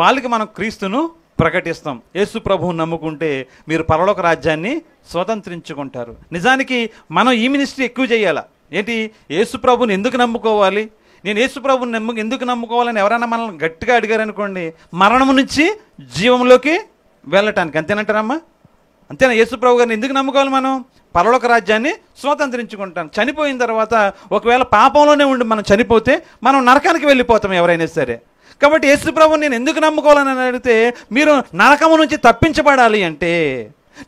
A: వాళ్ళకి మనం క్రీస్తును ప్రకటిస్తాం యేసు ప్రభువును నమ్ముకుంటే మీరు పరలోక రాజ్యాన్ని స్వతంత్రించుకుంటారు నిజానికి మనం ఈ మినిస్ట్రీ ఎక్కువ చేయాలా ఏంటి యేసు ప్రభుని ఎందుకు నమ్ముకోవాలి నేను యేసుప్రభుని నమ్ము ఎందుకు నమ్ముకోవాలని ఎవరైనా మనల్ని గట్టిగా అడిగారనుకోండి మరణం నుంచి జీవంలోకి వెళ్ళటానికి అంతేనంటారమ్మా అంతేనా యేసుప్రభు గారిని ఎందుకు నమ్ముకోవాలి మనం పరలోక రాజ్యాన్ని స్వతంత్రించుకుంటాం చనిపోయిన తర్వాత ఒకవేళ పాపంలోనే ఉండి మనం చనిపోతే మనం నరకానికి వెళ్ళిపోతాం ఎవరైనా సరే కాబట్టి యేసుప్రభు నేను ఎందుకు నమ్ముకోవాలని అడిగితే మీరు నరకము నుంచి తప్పించబడాలి అంటే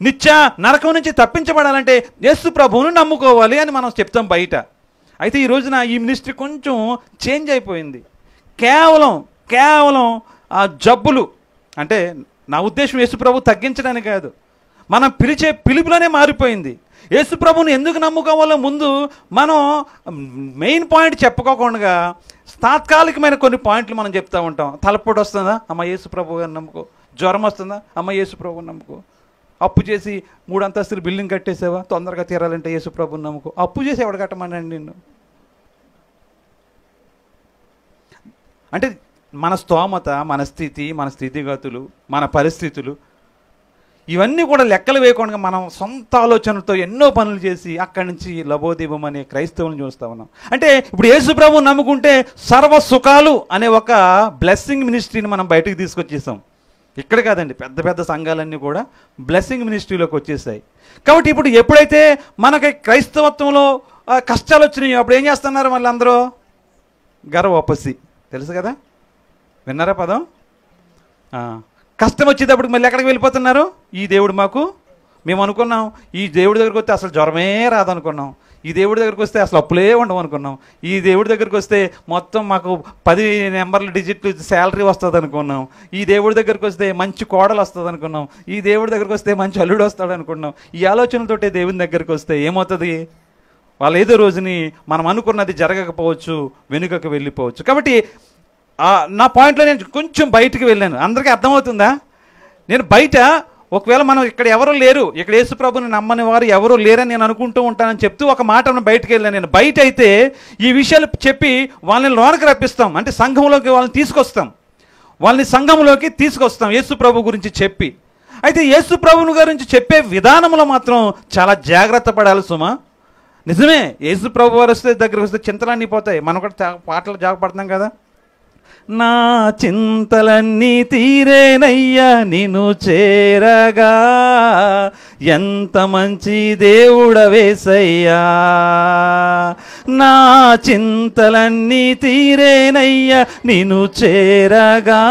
A: నిత్య నరకం నుంచి తప్పించబడాలంటే యేసు ప్రభువును నమ్ముకోవాలి అని మనం చెప్తాం బయట అయితే ఈ రోజున ఈ మినిస్ట్రీ కొంచెం చేంజ్ అయిపోయింది కేవలం కేవలం ఆ జబ్బులు అంటే నా ఉద్దేశం యేసుప్రభు తగ్గించడానికి కాదు మనం పిలిచే పిలుపులోనే మారిపోయింది యేసుప్రభుని ఎందుకు నమ్ముకోవాలో ముందు మనం మెయిన్ పాయింట్ చెప్పుకోకుండా తాత్కాలికమైన కొన్ని పాయింట్లు మనం చెప్తూ ఉంటాం తలపోటు వస్తుందా అమ్మ యేసుప్రభు గారిని నమ్ముకో జ్వరం వస్తుందా అమ్మ యేసుప్రభుని నమ్ముకో అప్పు చేసి మూడు అంతస్తులు బిల్డింగ్ కట్టేసావా తొందరగా తీరాలంటే యేసుప్రభు నమ్ముకో అప్పు చేసి ఎవడ కట్టమనండి నిన్ను అంటే మన స్తోమత మన స్థితి మన స్థితిగతులు మన పరిస్థితులు ఇవన్నీ కూడా లెక్కలు వేయకుండా మనం సొంత ఆలోచనలతో ఎన్నో పనులు చేసి అక్కడి నుంచి లభోదీపం అనే క్రైస్తవులను చూస్తూ ఉన్నాం అంటే ఇప్పుడు యేసుప్రభు నమ్ముకుంటే సర్వ సుఖాలు అనే ఒక బ్లెస్సింగ్ మినిస్ట్రీని మనం బయటకు తీసుకొచ్చేసాం ఇక్కడ కాదండి పెద్ద పెద్ద సంఘాలన్నీ కూడా బ్లెస్సింగ్ మినిస్ట్రీలోకి వచ్చేసాయి కాబట్టి ఇప్పుడు ఎప్పుడైతే మనకి క్రైస్తవత్వంలో కష్టాలు వచ్చినాయో అప్పుడు ఏం చేస్తున్నారు మళ్ళీ అందరూ గర్వపసి తెలుసు కదా విన్నారా పదం కష్టం వచ్చేటప్పుడు మళ్ళీ ఎక్కడికి వెళ్ళిపోతున్నారు ఈ దేవుడు మాకు మేము అనుకున్నాం ఈ దేవుడి దగ్గరికి వస్తే అసలు జ్వరమే రాదనుకున్నాం ఈ దేవుడి దగ్గరికి వస్తే అసలు అప్పులే ఉండవు అనుకున్నాం ఈ దేవుడి దగ్గరికి వస్తే మొత్తం మాకు పది నెంబర్ల డిజిట్లు శాలరీ వస్తుంది అనుకున్నాం ఈ దేవుడి దగ్గరికి వస్తే మంచి కోడలు వస్తుంది అనుకున్నాం ఈ దేవుడి దగ్గరికి వస్తే మంచి అల్లుడు వస్తాడు అనుకున్నాం ఈ ఆలోచనలతోటే దేవుని దగ్గరికి వస్తే ఏమవుతుంది వాళ్ళు ఏదో రోజుని మనం అనుకున్నది జరగకపోవచ్చు వెనుకకు వెళ్ళిపోవచ్చు కాబట్టి నా పాయింట్లో నేను కొంచెం బయటికి వెళ్ళాను అందరికీ అర్థమవుతుందా నేను బయట ఒకవేళ మనం ఇక్కడ ఎవరు లేరు ఇక్కడ యేసుప్రభుని నమ్మని వారు ఎవరు లేరని నేను అనుకుంటూ ఉంటానని చెప్తూ ఒక మాట బయటకు వెళ్ళాను నేను బయట అయితే ఈ విషయాలు చెప్పి వాళ్ళని లోనకి రప్పిస్తాం అంటే సంఘంలోకి వాళ్ళని తీసుకొస్తాం వాళ్ళని సంఘంలోకి తీసుకొస్తాం యేసుప్రభు గురించి చెప్పి అయితే యేసుప్రభుని గురించి చెప్పే విధానంలో మాత్రం చాలా జాగ్రత్త పడాలి సుమా నిజమే యేసుప్రభు వారు వస్తే దగ్గరికి వస్తే చింతలన్నీ పోతాయి మనం కూడా పాటలు జాగపడతాం కదా నా చింతలన్నీ తీరేనయ్యా నిన్ను చేరగా ఎంత మంచి దేవుడ వేసయ్యా నా చింతలన్నీ తీరేనయ్యా నిన్ను చేరగా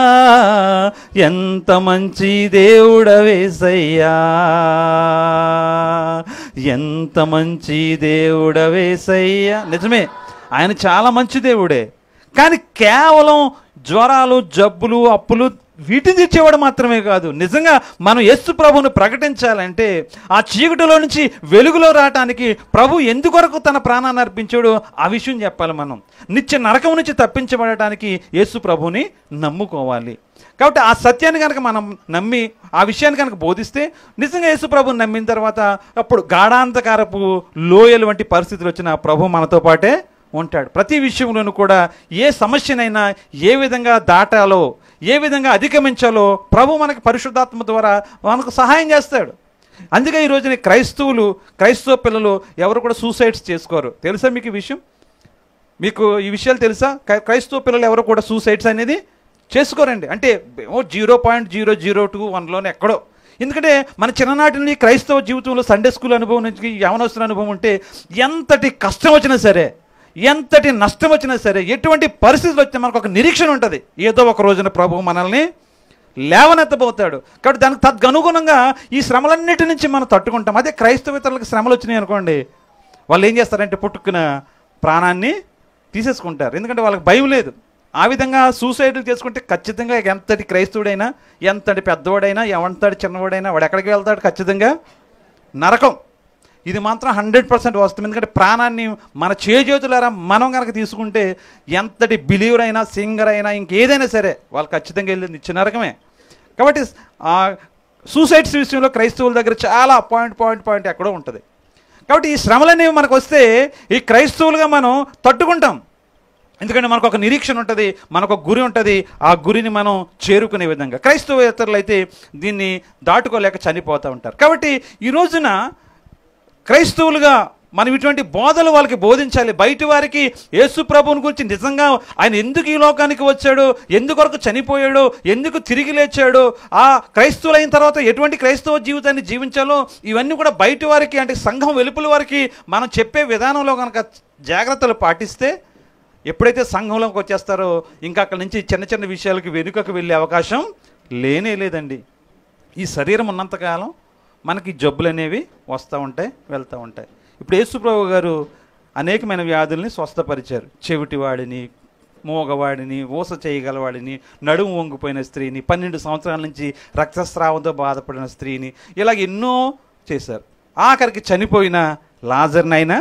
A: ఎంత మంచి దేవుడ వేసయ్యా ఎంత మంచి దేవుడ వేసయ్యా నిజమే ఆయన చాలా మంచి దేవుడే కానీ కేవలం జ్వరాలు జబ్బులు అప్పులు వీటిని తెచ్చేవాడు మాత్రమే కాదు నిజంగా మనం యస్సు ప్రభువును ప్రకటించాలంటే ఆ చీకటిలో నుంచి వెలుగులో రావటానికి ప్రభు ఎందుకొరకు తన ప్రాణాన్ని అర్పించాడు ఆ విషయం చెప్పాలి మనం నిత్య నరకం నుంచి తప్పించబడటానికి యేసు ప్రభుని నమ్ముకోవాలి కాబట్టి ఆ సత్యాన్ని కనుక మనం నమ్మి ఆ విషయాన్ని కనుక బోధిస్తే నిజంగా యేసు ప్రభుని నమ్మిన తర్వాత అప్పుడు గాఢాంతకారపు లోయలు వంటి పరిస్థితులు వచ్చిన ప్రభు మనతో పాటే ఉంటాడు ప్రతి విషయంలోనూ కూడా ఏ సమస్యనైనా ఏ విధంగా దాటాలో ఏ విధంగా అధిగమించాలో ప్రభు మనకి పరిశుద్ధాత్మ ద్వారా మనకు సహాయం చేస్తాడు అందుకే ఈ రోజున క్రైస్తవులు క్రైస్తవ పిల్లలు ఎవరు కూడా సూసైడ్స్ చేసుకోరు తెలుసా మీకు ఈ విషయం మీకు ఈ విషయాలు తెలుసా క్రైస్తవ పిల్లలు ఎవరు కూడా సూసైడ్స్ అనేది చేసుకోరండి అంటే ఓ zero point zero zero two వన్లోనే ఎక్కడో ఎందుకంటే మన చిన్ననాటి క్రైస్తవ జీవితంలో సండే స్కూల్ అనుభవం నుంచి యవనస్తుల అనుభవం ఉంటే ఎంతటి కష్టం వచ్చినా సరే ఎంతటి నష్టం వచ్చినా సరే ఎటువంటి పరిస్థితులు వచ్చినా మనకు ఒక నిరీక్షణ ఉంటుంది ఏదో ఒక రోజున ప్రభు మనల్ని లేవనెత్తబోతాడు కాబట్టి దానికి తద్గనుగుణంగా ఈ శ్రమలన్నిటి నుంచి మనం తట్టుకుంటాం అదే క్రైస్తవేతరులకు శ్రమలు వచ్చినాయి అనుకోండి వాళ్ళు ఏం చేస్తారంటే పుట్టుకున్న ప్రాణాన్ని తీసేసుకుంటారు ఎందుకంటే వాళ్ళకి భయం లేదు ఆ విధంగా సూసైడ్లు చేసుకుంటే ఖచ్చితంగా ఎంతటి క్రైస్తవుడైనా ఎంతటి పెద్దవాడైనా ఎవంతటి చిన్నవాడైనా వాడు ఎక్కడికి వెళ్తాడు ఖచ్చితంగా నరకం ఇది మాత్రం హండ్రెడ్ పర్సెంట్ వస్తుంది ఎందుకంటే ప్రాణాన్ని మన చేజేతులారా మనం కనుక తీసుకుంటే ఎంతటి బిలీవర్ అయినా సింగర్ అయినా ఇంకేదైనా సరే వాళ్ళు ఖచ్చితంగా వెళ్ళింది ఇచ్చిన రకమే కాబట్టి సూసైడ్స్ విషయంలో క్రైస్తవుల దగ్గర చాలా పాయింట్ పాయింట్ పాయింట్ ఎక్కడో ఉంటుంది కాబట్టి ఈ శ్రమలనేవి మనకు వస్తే ఈ క్రైస్తవులుగా మనం తట్టుకుంటాం ఎందుకంటే మనకు ఒక నిరీక్షణ ఉంటుంది మనకు ఒక గురి ఉంటుంది ఆ గురిని మనం చేరుకునే విధంగా క్రైస్తవేతరులు అయితే దీన్ని దాటుకోలేక చనిపోతూ ఉంటారు కాబట్టి ఈ రోజున క్రైస్తవులుగా మనం ఇటువంటి బోధలు వాళ్ళకి బోధించాలి బయటి వారికి యేసు ప్రభువుని గురించి నిజంగా ఆయన ఎందుకు ఈ లోకానికి వచ్చాడు ఎందుకొరకు చనిపోయాడు ఎందుకు తిరిగి లేచాడు ఆ క్రైస్తవులైన తర్వాత ఎటువంటి క్రైస్తవ జీవితాన్ని జీవించాలో ఇవన్నీ కూడా బయటి వారికి అంటే సంఘం వెలుపుల వారికి మనం చెప్పే విధానంలో కనుక జాగ్రత్తలు పాటిస్తే ఎప్పుడైతే సంఘంలోకి వచ్చేస్తారో ఇంకా అక్కడి నుంచి చిన్న చిన్న విషయాలకి వెనుకకు వెళ్ళే అవకాశం లేనే లేదండి ఈ శరీరం ఉన్నంతకాలం మనకి జబ్బులు అనేవి వస్తూ ఉంటాయి వెళ్తూ ఉంటాయి ఇప్పుడు యేసుప్రభు గారు అనేకమైన వ్యాధుల్ని స్వస్థపరిచారు చెవిటివాడిని మూగవాడిని ఊస చేయగలవాడిని నడుము వంగిపోయిన స్త్రీని పన్నెండు సంవత్సరాల నుంచి రక్తస్రావంతో బాధపడిన స్త్రీని ఇలాగ ఎన్నో చేశారు ఆఖరికి చనిపోయిన లాజర్నైనా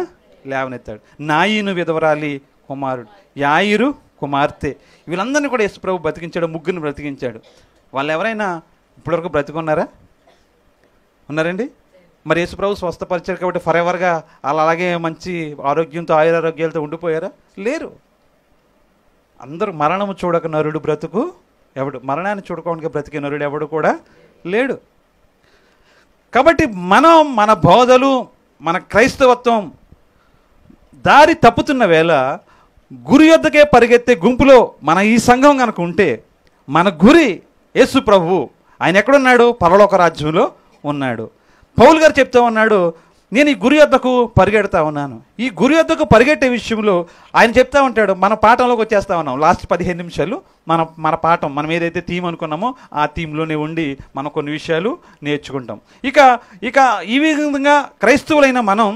A: లేవనెత్తాడు నాయిను విధవరాలి కుమారుడు యాయిరు కుమార్తె వీళ్ళందరినీ కూడా యేసుప్రభు బ్రతికించాడు ముగ్గురిని బ్రతికించాడు వాళ్ళు ఎవరైనా ఇప్పటివరకు బ్రతికున్నారా ఉన్నారండి మరి యేసుప్రభు స్వస్థపరిచారు కాబట్టి ఫర్ ఎవర్గా అలా అలాగే మంచి ఆరోగ్యంతో ఆయురారోగ్యాలతో ఉండిపోయారా లేరు అందరూ మరణము చూడక నరుడు బ్రతుకు ఎవడు మరణాన్ని చూడకుండా బ్రతికే నరుడు ఎవడు కూడా లేడు కాబట్టి మనం మన బోధలు మన క్రైస్తవత్వం దారి తప్పుతున్న వేళ గురి యొద్దకే పరిగెత్తే గుంపులో మన ఈ సంఘం కనుక ఉంటే మన గురి యేసు ప్రభు ఆయన ఎక్కడున్నాడు పరలోక రాజ్యంలో ఉన్నాడు పౌల్ గారు చెప్తా ఉన్నాడు నేను ఈ గురి వద్దకు పరిగెడతా ఉన్నాను ఈ గురి వద్దకు పరిగెట్టే విషయంలో ఆయన చెప్తా ఉంటాడు మన పాఠంలోకి వచ్చేస్తా ఉన్నాం లాస్ట్ పదిహేను నిమిషాలు మన మన పాఠం మనం ఏదైతే థీమ్ అనుకున్నామో ఆ థీమ్లోనే ఉండి మనం కొన్ని విషయాలు నేర్చుకుంటాం ఇక ఇక ఈ విధంగా క్రైస్తవులైన మనం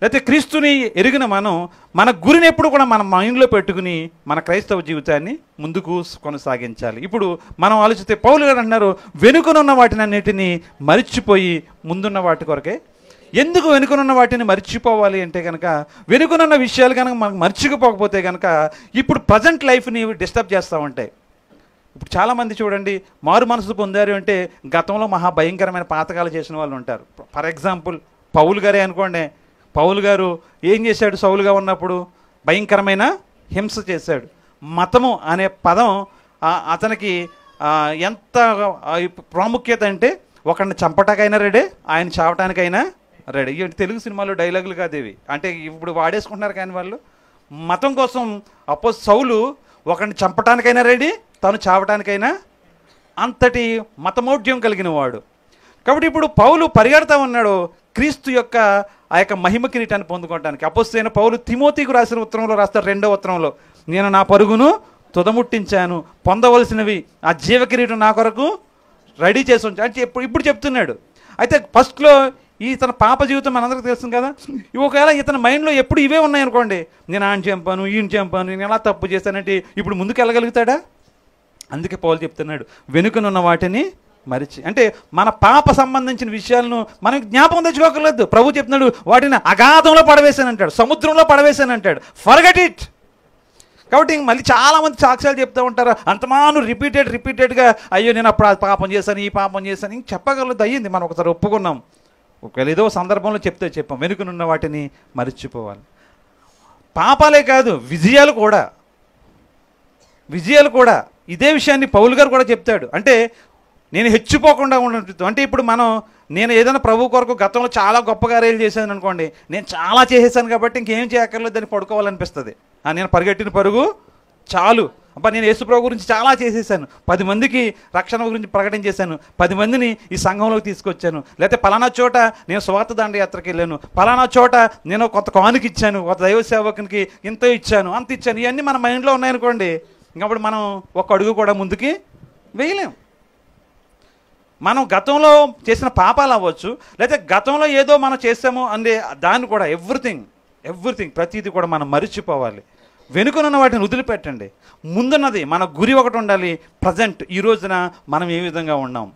A: లేకపోతే క్రీస్తుని ఎరిగిన మనం మన గురిని ఎప్పుడు కూడా మన మైండ్లో పెట్టుకుని మన క్రైస్తవ జీవితాన్ని ముందుకు కొనసాగించాలి ఇప్పుడు మనం ఆలోచిస్తే పౌలు గారు అంటున్నారు వెనుకనున్న వాటిని అన్నిటినీ మరిచిపోయి ముందున్న వాటి కొరకే ఎందుకు వెనుకనున్న వాటిని మర్చిపోవాలి అంటే కనుక వెనుకనున్న విషయాలు కనుక మనకు మర్చిపోకపోతే కనుక ఇప్పుడు ప్రజెంట్ లైఫ్ని డిస్టర్బ్ చేస్తూ ఉంటాయి ఇప్పుడు చాలామంది చూడండి మారు మనసు పొందారు అంటే గతంలో మహా భయంకరమైన పాతకాలు చేసిన వాళ్ళు ఉంటారు ఫర్ ఎగ్జాంపుల్ పౌలు గారే అనుకోండి పౌలు గారు ఏం చేశాడు సౌలుగా ఉన్నప్పుడు భయంకరమైన హింస చేశాడు మతము అనే పదం అతనికి ఎంత ప్రాముఖ్యత అంటే ఒకరిని చంపటాకైనా రెడీ ఆయన చావటానికైనా రెడీ తెలుగు సినిమాలో డైలాగులు కాదేవి అంటే ఇప్పుడు వాడేసుకుంటున్నారు కానీ వాళ్ళు మతం కోసం అపోజ్ సౌలు ఒకరిని చంపటానికైనా రెడీ తను చావటానికైనా అంతటి మతమౌఢ్యం కలిగిన వాడు కాబట్టి ఇప్పుడు పౌలు పరిగెడతా ఉన్నాడు క్రీస్తు యొక్క ఆ యొక్క మహిమ కిరీటాన్ని పొందుకోవడానికి అపోస్తైన పౌలు తిమోతికి రాసిన ఉత్తరంలో రాస్తారు రెండవ ఉత్తరంలో నేను నా పరుగును తుదముట్టించాను పొందవలసినవి ఆ జీవ కిరీటం నా కొరకు రెడీ చేసి ఉంచా అంటే ఇప్పుడు ఇప్పుడు చెప్తున్నాడు అయితే ఫస్ట్లో ఈ తన పాప జీవితం మనందరికీ తెలుసు కదా ఒకవేళ ఇతని మైండ్లో ఎప్పుడు ఇవే ఉన్నాయనుకోండి నేను ఆయన చంపాను ఈయన చంపాను నేను ఎలా తప్పు చేశానంటే ఇప్పుడు ముందుకు వెళ్ళగలుగుతాడా అందుకే పౌలు చెప్తున్నాడు వెనుకనున్న వాటిని మరిచి అంటే మన పాప సంబంధించిన విషయాలను మనం జ్ఞాపకం తెచ్చుకోకర్లేదు ప్రభు చెప్తున్నాడు వాటిని అగాధంలో పడవేశానంటాడు సముద్రంలో పడవేశానంటాడు ఫర్గట్ ఇట్ కాబట్టి ఇంక మళ్ళీ చాలామంది సాక్ష్యాలు చెప్తూ ఉంటారు అంతమాను రిపీటెడ్ రిపీటెడ్గా అయ్యో నేను అప్పుడు పాపం చేశాను ఈ పాపం చేశాను ఇంక చెప్పగలదు అయ్యింది మనం ఒకసారి ఒప్పుకున్నాం ఒకవేళ ఏదో సందర్భంలో చెప్తే చెప్పాం వెనుకనున్న వాటిని మరిచిపోవాలి పాపాలే కాదు విజయాలు కూడా విజయాలు కూడా ఇదే విషయాన్ని పౌలు గారు కూడా చెప్తాడు అంటే నేను హెచ్చిపోకుండా ఉండడం అంటే ఇప్పుడు మనం నేను ఏదైనా ప్రభు కొరకు గతంలో చాలా గొప్ప కార్యాలు చేశాను అనుకోండి నేను చాలా చేసేసాను కాబట్టి ఇంకేం చేయక్కర్లేదు దాన్ని పడుకోవాలనిపిస్తుంది నేను పరిగెట్టిన పరుగు చాలు అబ్బా నేను యేసుప్రభు గురించి చాలా చేసేసాను పది మందికి రక్షణ గురించి ప్రకటన చేశాను పది మందిని ఈ సంఘంలోకి తీసుకొచ్చాను లేకపోతే పలానా చోట నేను స్వార్థ యాత్రకి వెళ్ళాను పలానా చోట నేను కొత్త కానుక ఇచ్చాను కొత్త దైవ సేవకునికి ఇంత ఇచ్చాను అంత ఇచ్చాను ఇవన్నీ మన మైండ్లో ఉన్నాయనుకోండి ఇంకప్పుడు మనం ఒక అడుగు కూడా ముందుకి వేయలేము మనం గతంలో చేసిన పాపాలు అవ్వచ్చు లేదా గతంలో ఏదో మనం చేసాము అనే దాన్ని కూడా ఎవ్రీథింగ్ ఎవ్రీథింగ్ ప్రతిదీ కూడా మనం మరిచిపోవాలి వెనుకనున్న వాటిని వదిలిపెట్టండి ముందున్నది మన గురి ఒకటి ఉండాలి ప్రజెంట్ ఈ రోజున మనం ఏ విధంగా ఉన్నాం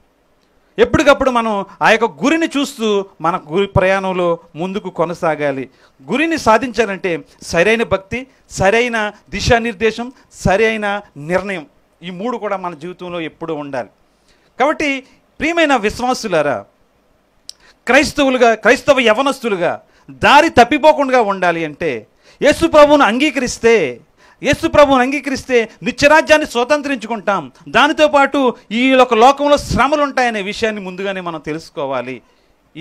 A: ఎప్పటికప్పుడు మనం ఆ యొక్క గురిని చూస్తూ మన గురి ప్రయాణంలో ముందుకు కొనసాగాలి గురిని సాధించాలంటే సరైన భక్తి సరైన దిశానిర్దేశం సరైన నిర్ణయం ఈ మూడు కూడా మన జీవితంలో ఎప్పుడూ ఉండాలి కాబట్టి ప్రియమైన విశ్వాసులారా క్రైస్తవులుగా క్రైస్తవ యవనస్తులుగా దారి తప్పిపోకుండా ఉండాలి అంటే యేసు ప్రభువును అంగీకరిస్తే యేసు ప్రభువును అంగీకరిస్తే నిత్యరాజ్యాన్ని స్వతంత్రించుకుంటాం దానితో పాటు ఈ యొక్క లోకంలో శ్రమలు ఉంటాయనే విషయాన్ని ముందుగానే మనం తెలుసుకోవాలి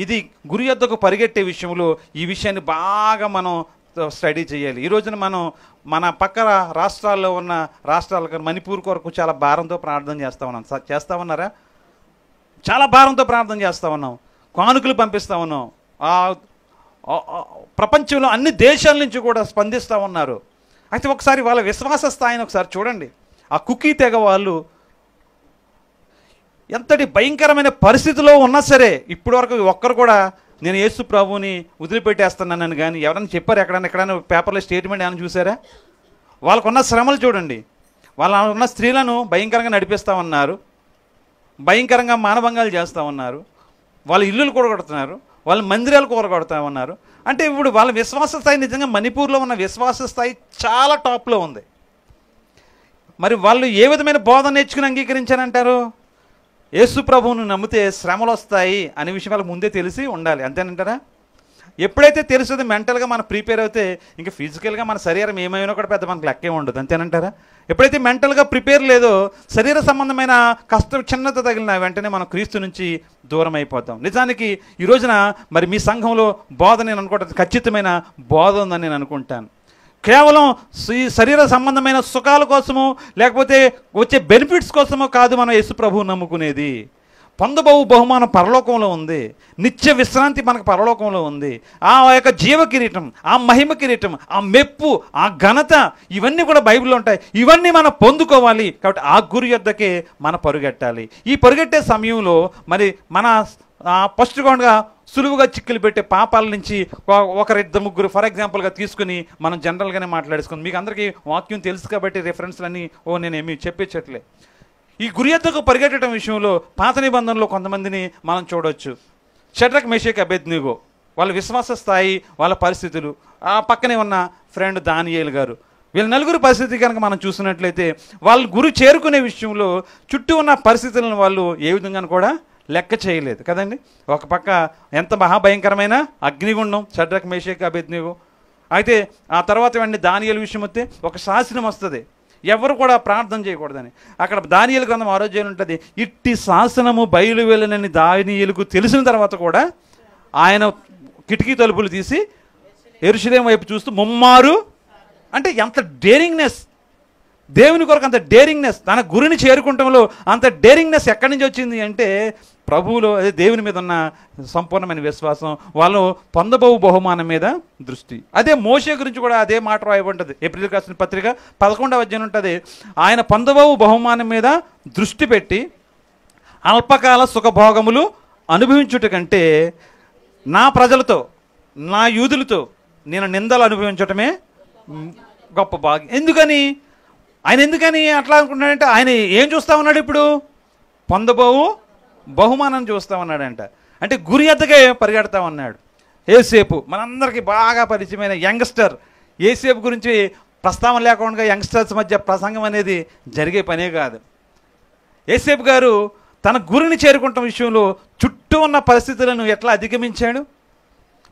A: ఇది గురి యొద్దకు పరిగెట్టే విషయంలో ఈ విషయాన్ని బాగా మనం స్టడీ చేయాలి ఈ రోజున మనం మన పక్క రాష్ట్రాల్లో ఉన్న రాష్ట్రాలకు మణిపూర్ కొరకు చాలా భారంతో ప్రార్థన చేస్తా ఉన్నాం చేస్తా ఉన్నారా చాలా భారంతో ప్రార్థన చేస్తూ ఉన్నాం కానుకలు పంపిస్తూ ఉన్నాం ప్రపంచంలో అన్ని దేశాల నుంచి కూడా స్పందిస్తూ ఉన్నారు అయితే ఒకసారి వాళ్ళ విశ్వాస స్థాయిని ఒకసారి చూడండి ఆ కుకీ తెగ వాళ్ళు ఎంతటి భయంకరమైన పరిస్థితిలో ఉన్నా సరే ఇప్పటివరకు ఒక్కరు కూడా నేను యేసు ప్రభుని వదిలిపెట్టేస్తున్నానని కానీ ఎవరైనా చెప్పారు ఎక్కడైనా ఎక్కడైనా పేపర్లో స్టేట్మెంట్ ఏమైనా చూసారా వాళ్ళకున్న శ్రమలు చూడండి వాళ్ళ ఉన్న స్త్రీలను భయంకరంగా నడిపిస్తూ ఉన్నారు భయంకరంగా మానభంగాలు చేస్తూ ఉన్నారు వాళ్ళ ఇల్లులు కూడగొడుతున్నారు వాళ్ళ మందిరాలు కూరగొడతా ఉన్నారు అంటే ఇప్పుడు వాళ్ళ విశ్వాస స్థాయి నిజంగా మణిపూర్లో ఉన్న విశ్వాస స్థాయి చాలా టాప్లో ఉంది మరి వాళ్ళు ఏ విధమైన బోధన నేర్చుకుని అంగీకరించారంటారు యేసు ప్రభువును నమ్మితే శ్రమలు వస్తాయి అనే విషయం వాళ్ళకి ముందే తెలిసి ఉండాలి అంతేనంటారా ఎప్పుడైతే తెలుస్తుంది మెంటల్గా మనం ప్రిపేర్ అయితే ఇంకా ఫిజికల్గా మన శరీరం ఏమైనా కూడా పెద్ద మనకు లెక్కే ఉండదు అంతేనంటారా ఎప్పుడైతే మెంటల్గా ప్రిపేర్ లేదో శరీర సంబంధమైన కష్టం చిన్నత తగిలిన వెంటనే మనం క్రీస్తు నుంచి దూరం అయిపోతాం నిజానికి ఈ రోజున మరి మీ సంఘంలో బోధ నేను అనుకుంటాను ఖచ్చితమైన బోధ ఉందని నేను అనుకుంటాను కేవలం ఈ శరీర సంబంధమైన సుఖాల కోసము లేకపోతే వచ్చే బెనిఫిట్స్ కోసమో కాదు మనం యేసు ప్రభువు నమ్ముకునేది పొందబోవు బహుమానం పరలోకంలో ఉంది నిత్య విశ్రాంతి మనకు పరలోకంలో ఉంది ఆ యొక్క జీవ కిరీటం ఆ మహిమ కిరీటం ఆ మెప్పు ఆ ఘనత ఇవన్నీ కూడా బైబిల్లో ఉంటాయి ఇవన్నీ మనం పొందుకోవాలి కాబట్టి ఆ గురి యొద్దకే మన పరుగెట్టాలి ఈ పరుగెట్టే సమయంలో మరి మన స్పష్టంగా సులువుగా చిక్కులు పెట్టే పాపాల నుంచి ఒకరిద్దరు ముగ్గురు ఫర్ ఎగ్జాంపుల్గా తీసుకుని మనం జనరల్గానే మాట్లాడేసుకుంది మీకు అందరికీ వాక్యం తెలుసు కాబట్టి రిఫరెన్స్లన్నీ ఓ నేనేమి చెప్పించట్లే ఈ గురి ఎద్దకు పరిగెట్టడం విషయంలో పాత నిబంధనలో కొంతమందిని మనం చూడవచ్చు షడ్రక్ మేషేక్ అభేద్నిగో వాళ్ళ విశ్వాస స్థాయి వాళ్ళ పరిస్థితులు ఆ పక్కనే ఉన్న ఫ్రెండ్ దానియేలు గారు వీళ్ళ నలుగురు పరిస్థితి కనుక మనం చూసినట్లయితే వాళ్ళ గురు చేరుకునే విషయంలో చుట్టూ ఉన్న పరిస్థితులను వాళ్ళు ఏ విధంగా కూడా లెక్క చేయలేదు కదండి ఒక పక్క ఎంత మహాభయంకరమైన అగ్నిగుండం షడ్రక్ మేషేక్ అభిజ్ఞగు అయితే ఆ తర్వాత వెంటనే దానియల విషయం వస్తే ఒక శాసనం వస్తుంది ఎవరు కూడా ప్రార్థన చేయకూడదని అక్కడ దానియలు గ్రంథం ఆరోగ్యం ఉంటుంది ఇట్టి శాసనము బయలు వెళ్ళనని దానియలకు తెలిసిన తర్వాత కూడా ఆయన కిటికీ తలుపులు తీసి ఎరుషులేం వైపు చూస్తూ ముమ్మారు అంటే ఎంత డేరింగ్నెస్ దేవుని కొరకు అంత డేరింగ్నెస్ తన గురిని చేరుకుంటంలో అంత డేరింగ్నెస్ ఎక్కడి నుంచి వచ్చింది అంటే ప్రభువులో అదే దేవుని మీద ఉన్న సంపూర్ణమైన విశ్వాసం వాళ్ళు పొందబోవు బహుమానం మీద దృష్టి అదే మోసే గురించి కూడా అదే మాట ఉంటుంది ఏప్రిల్ కాసిన పత్రిక పదకొండవ అధ్యయనం ఉంటుంది ఆయన పొందబోవు బహుమానం మీద దృష్టి పెట్టి అల్పకాల సుఖభోగములు అనుభవించుట కంటే నా ప్రజలతో నా యూదులతో నేను నిందలు అనుభవించటమే గొప్ప భాగ్యం ఎందుకని ఆయన ఎందుకని అట్లా అనుకుంటున్నాడంటే ఆయన ఏం చూస్తా ఉన్నాడు ఇప్పుడు పొందబోవు బహుమానం చూస్తామన్నాడంట అంటే గురి ఎద్దగా పరిగెడతామన్నాడు ఏసేపు మనందరికీ బాగా పరిచయమైన యంగ్స్టర్ ఏసేపు గురించి ప్రస్తావన లేకుండా యంగ్స్టర్స్ మధ్య ప్రసంగం అనేది జరిగే పనే కాదు ఏసేపు గారు తన గురిని చేరుకుంటున్న విషయంలో చుట్టూ ఉన్న పరిస్థితులను ఎట్లా అధిగమించాడు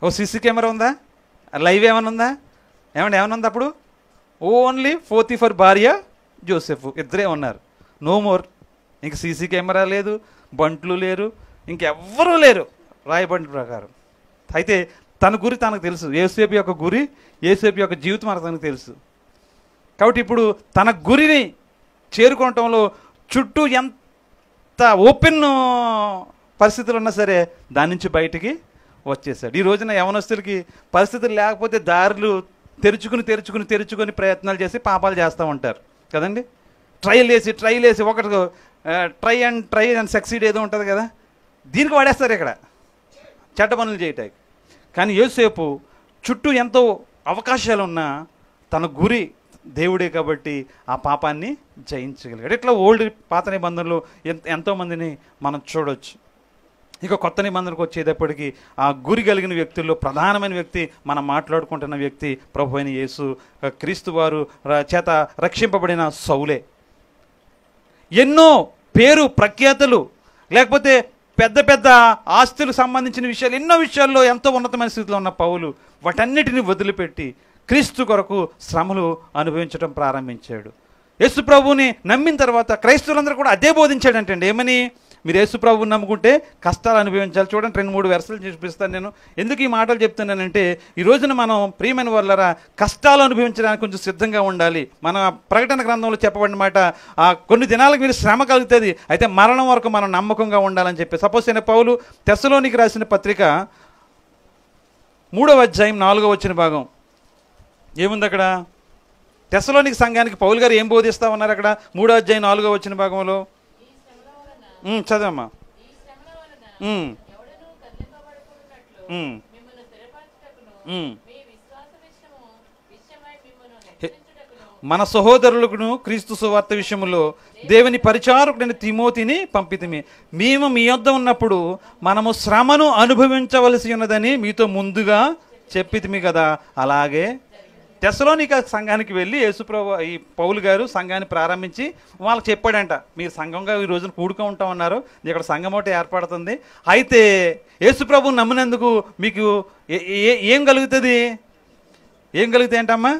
A: ఓ సీసీ కెమెరా ఉందా లైవ్ ఏమైనా ఉందా ఏమన్నా ఏమైనా ఉందా అప్పుడు ఓన్లీ ఫోర్తీ ఫర్ భార్య జోసెఫ్ ఇద్దరే ఉన్నారు నో మోర్ ఇంక సీసీ కెమెరా లేదు బంట్లు లేరు ఇంకెవ్వరూ లేరు రాయబండి ప్రకారం అయితే తన గురి తనకు తెలుసు ఏసేపు యొక్క గురి ఏసేపు యొక్క జీవితం తనకు తెలుసు కాబట్టి ఇప్పుడు తన గురిని చేరుకోవటంలో చుట్టూ ఎంత ఓపెన్ పరిస్థితులు ఉన్నా సరే దాని నుంచి బయటికి వచ్చేసాడు ఈ రోజున యవనస్తులకి పరిస్థితులు లేకపోతే దారులు తెరుచుకుని తెరుచుకుని తెరుచుకొని ప్రయత్నాలు చేసి పాపాలు చేస్తూ ఉంటారు కదండి ట్రయల్ వేసి ట్రయల్ వేసి ఒకటి try and try and succeed ఏదో ఉంటుంది కదా దీనికి వాడేస్తారు ఇక్కడ చెడ్డ పనులు చేయటానికి కానీ యోసేపు చుట్టూ ఎంతో అవకాశాలు ఉన్నా తన గురి దేవుడే కాబట్టి ఆ పాపాన్ని జయించగలిగాడు ఇట్లా ఓల్డ్ పాత నిబంధనలు ఎంతోమందిని మనం చూడవచ్చు ఇక కొత్త నిబంధనకు వచ్చేటప్పటికి ఆ గురి కలిగిన వ్యక్తుల్లో ప్రధానమైన వ్యక్తి మనం మాట్లాడుకుంటున్న వ్యక్తి ప్రభు అయిన యేసు క్రీస్తు వారు చేత రక్షింపబడిన సౌలే ఎన్నో పేరు ప్రఖ్యాతలు లేకపోతే పెద్ద పెద్ద ఆస్తులకు సంబంధించిన విషయాలు ఎన్నో విషయాల్లో ఎంతో ఉన్నతమైన స్థితిలో ఉన్న పౌలు వాటన్నిటిని వదిలిపెట్టి క్రీస్తు కొరకు శ్రమలు అనుభవించడం ప్రారంభించాడు యేసు ప్రభువుని నమ్మిన తర్వాత క్రైస్తవులందరూ కూడా అదే బోధించాడంటండి ఏమని మీరు యేసుప్రభువుని నమ్ముకుంటే కష్టాలు అనుభవించాలి చూడండి రెండు మూడు వెరసలు చూపిస్తాను నేను ఎందుకు ఈ మాటలు చెప్తున్నానంటే ఈ రోజున మనం ప్రియమైన వాళ్ళరా కష్టాలు అనుభవించడానికి కొంచెం సిద్ధంగా ఉండాలి మన ప్రకటన గ్రంథంలో చెప్పబడిన మాట కొన్ని దినాలకు మీరు శ్రమ కలుగుతుంది అయితే మరణం వరకు మనం నమ్మకంగా ఉండాలని చెప్పి సపోజ్ అయిన పౌలు తెస్సలోనికి రాసిన పత్రిక మూడవ అధ్యాయం నాలుగవ వచ్చిన భాగం ఏముంది అక్కడ తెస్సలోనికి సంఘానికి పౌలు గారు ఏం బోధిస్తా ఉన్నారు అక్కడ మూడో అధ్యాయం నాలుగో వచ్చిన భాగంలో చదవమ్మా మన సహోదరులకు క్రీస్తు సువార్త విషయంలో దేవుని పరిచారకుడైన తిమోతిని పంపితమే మేము మీ యొద్ద ఉన్నప్పుడు మనము శ్రమను అనుభవించవలసి ఉన్నదని మీతో ముందుగా చెప్పితిమి కదా అలాగే తెసలోనిక సంఘానికి వెళ్ళి యేసుప్రభు ఈ పౌలు గారు సంఘాన్ని ప్రారంభించి వాళ్ళకి చెప్పాడంట మీరు సంఘంగా ఈ రోజున కూడుకో ఉన్నారు ఇక్కడ సంఘం ఒకటి ఏర్పడుతుంది అయితే యేసుప్రభు నమ్మినందుకు మీకు ఏం కలుగుతుంది ఏం కలుగుతాయి ఏంటమ్మా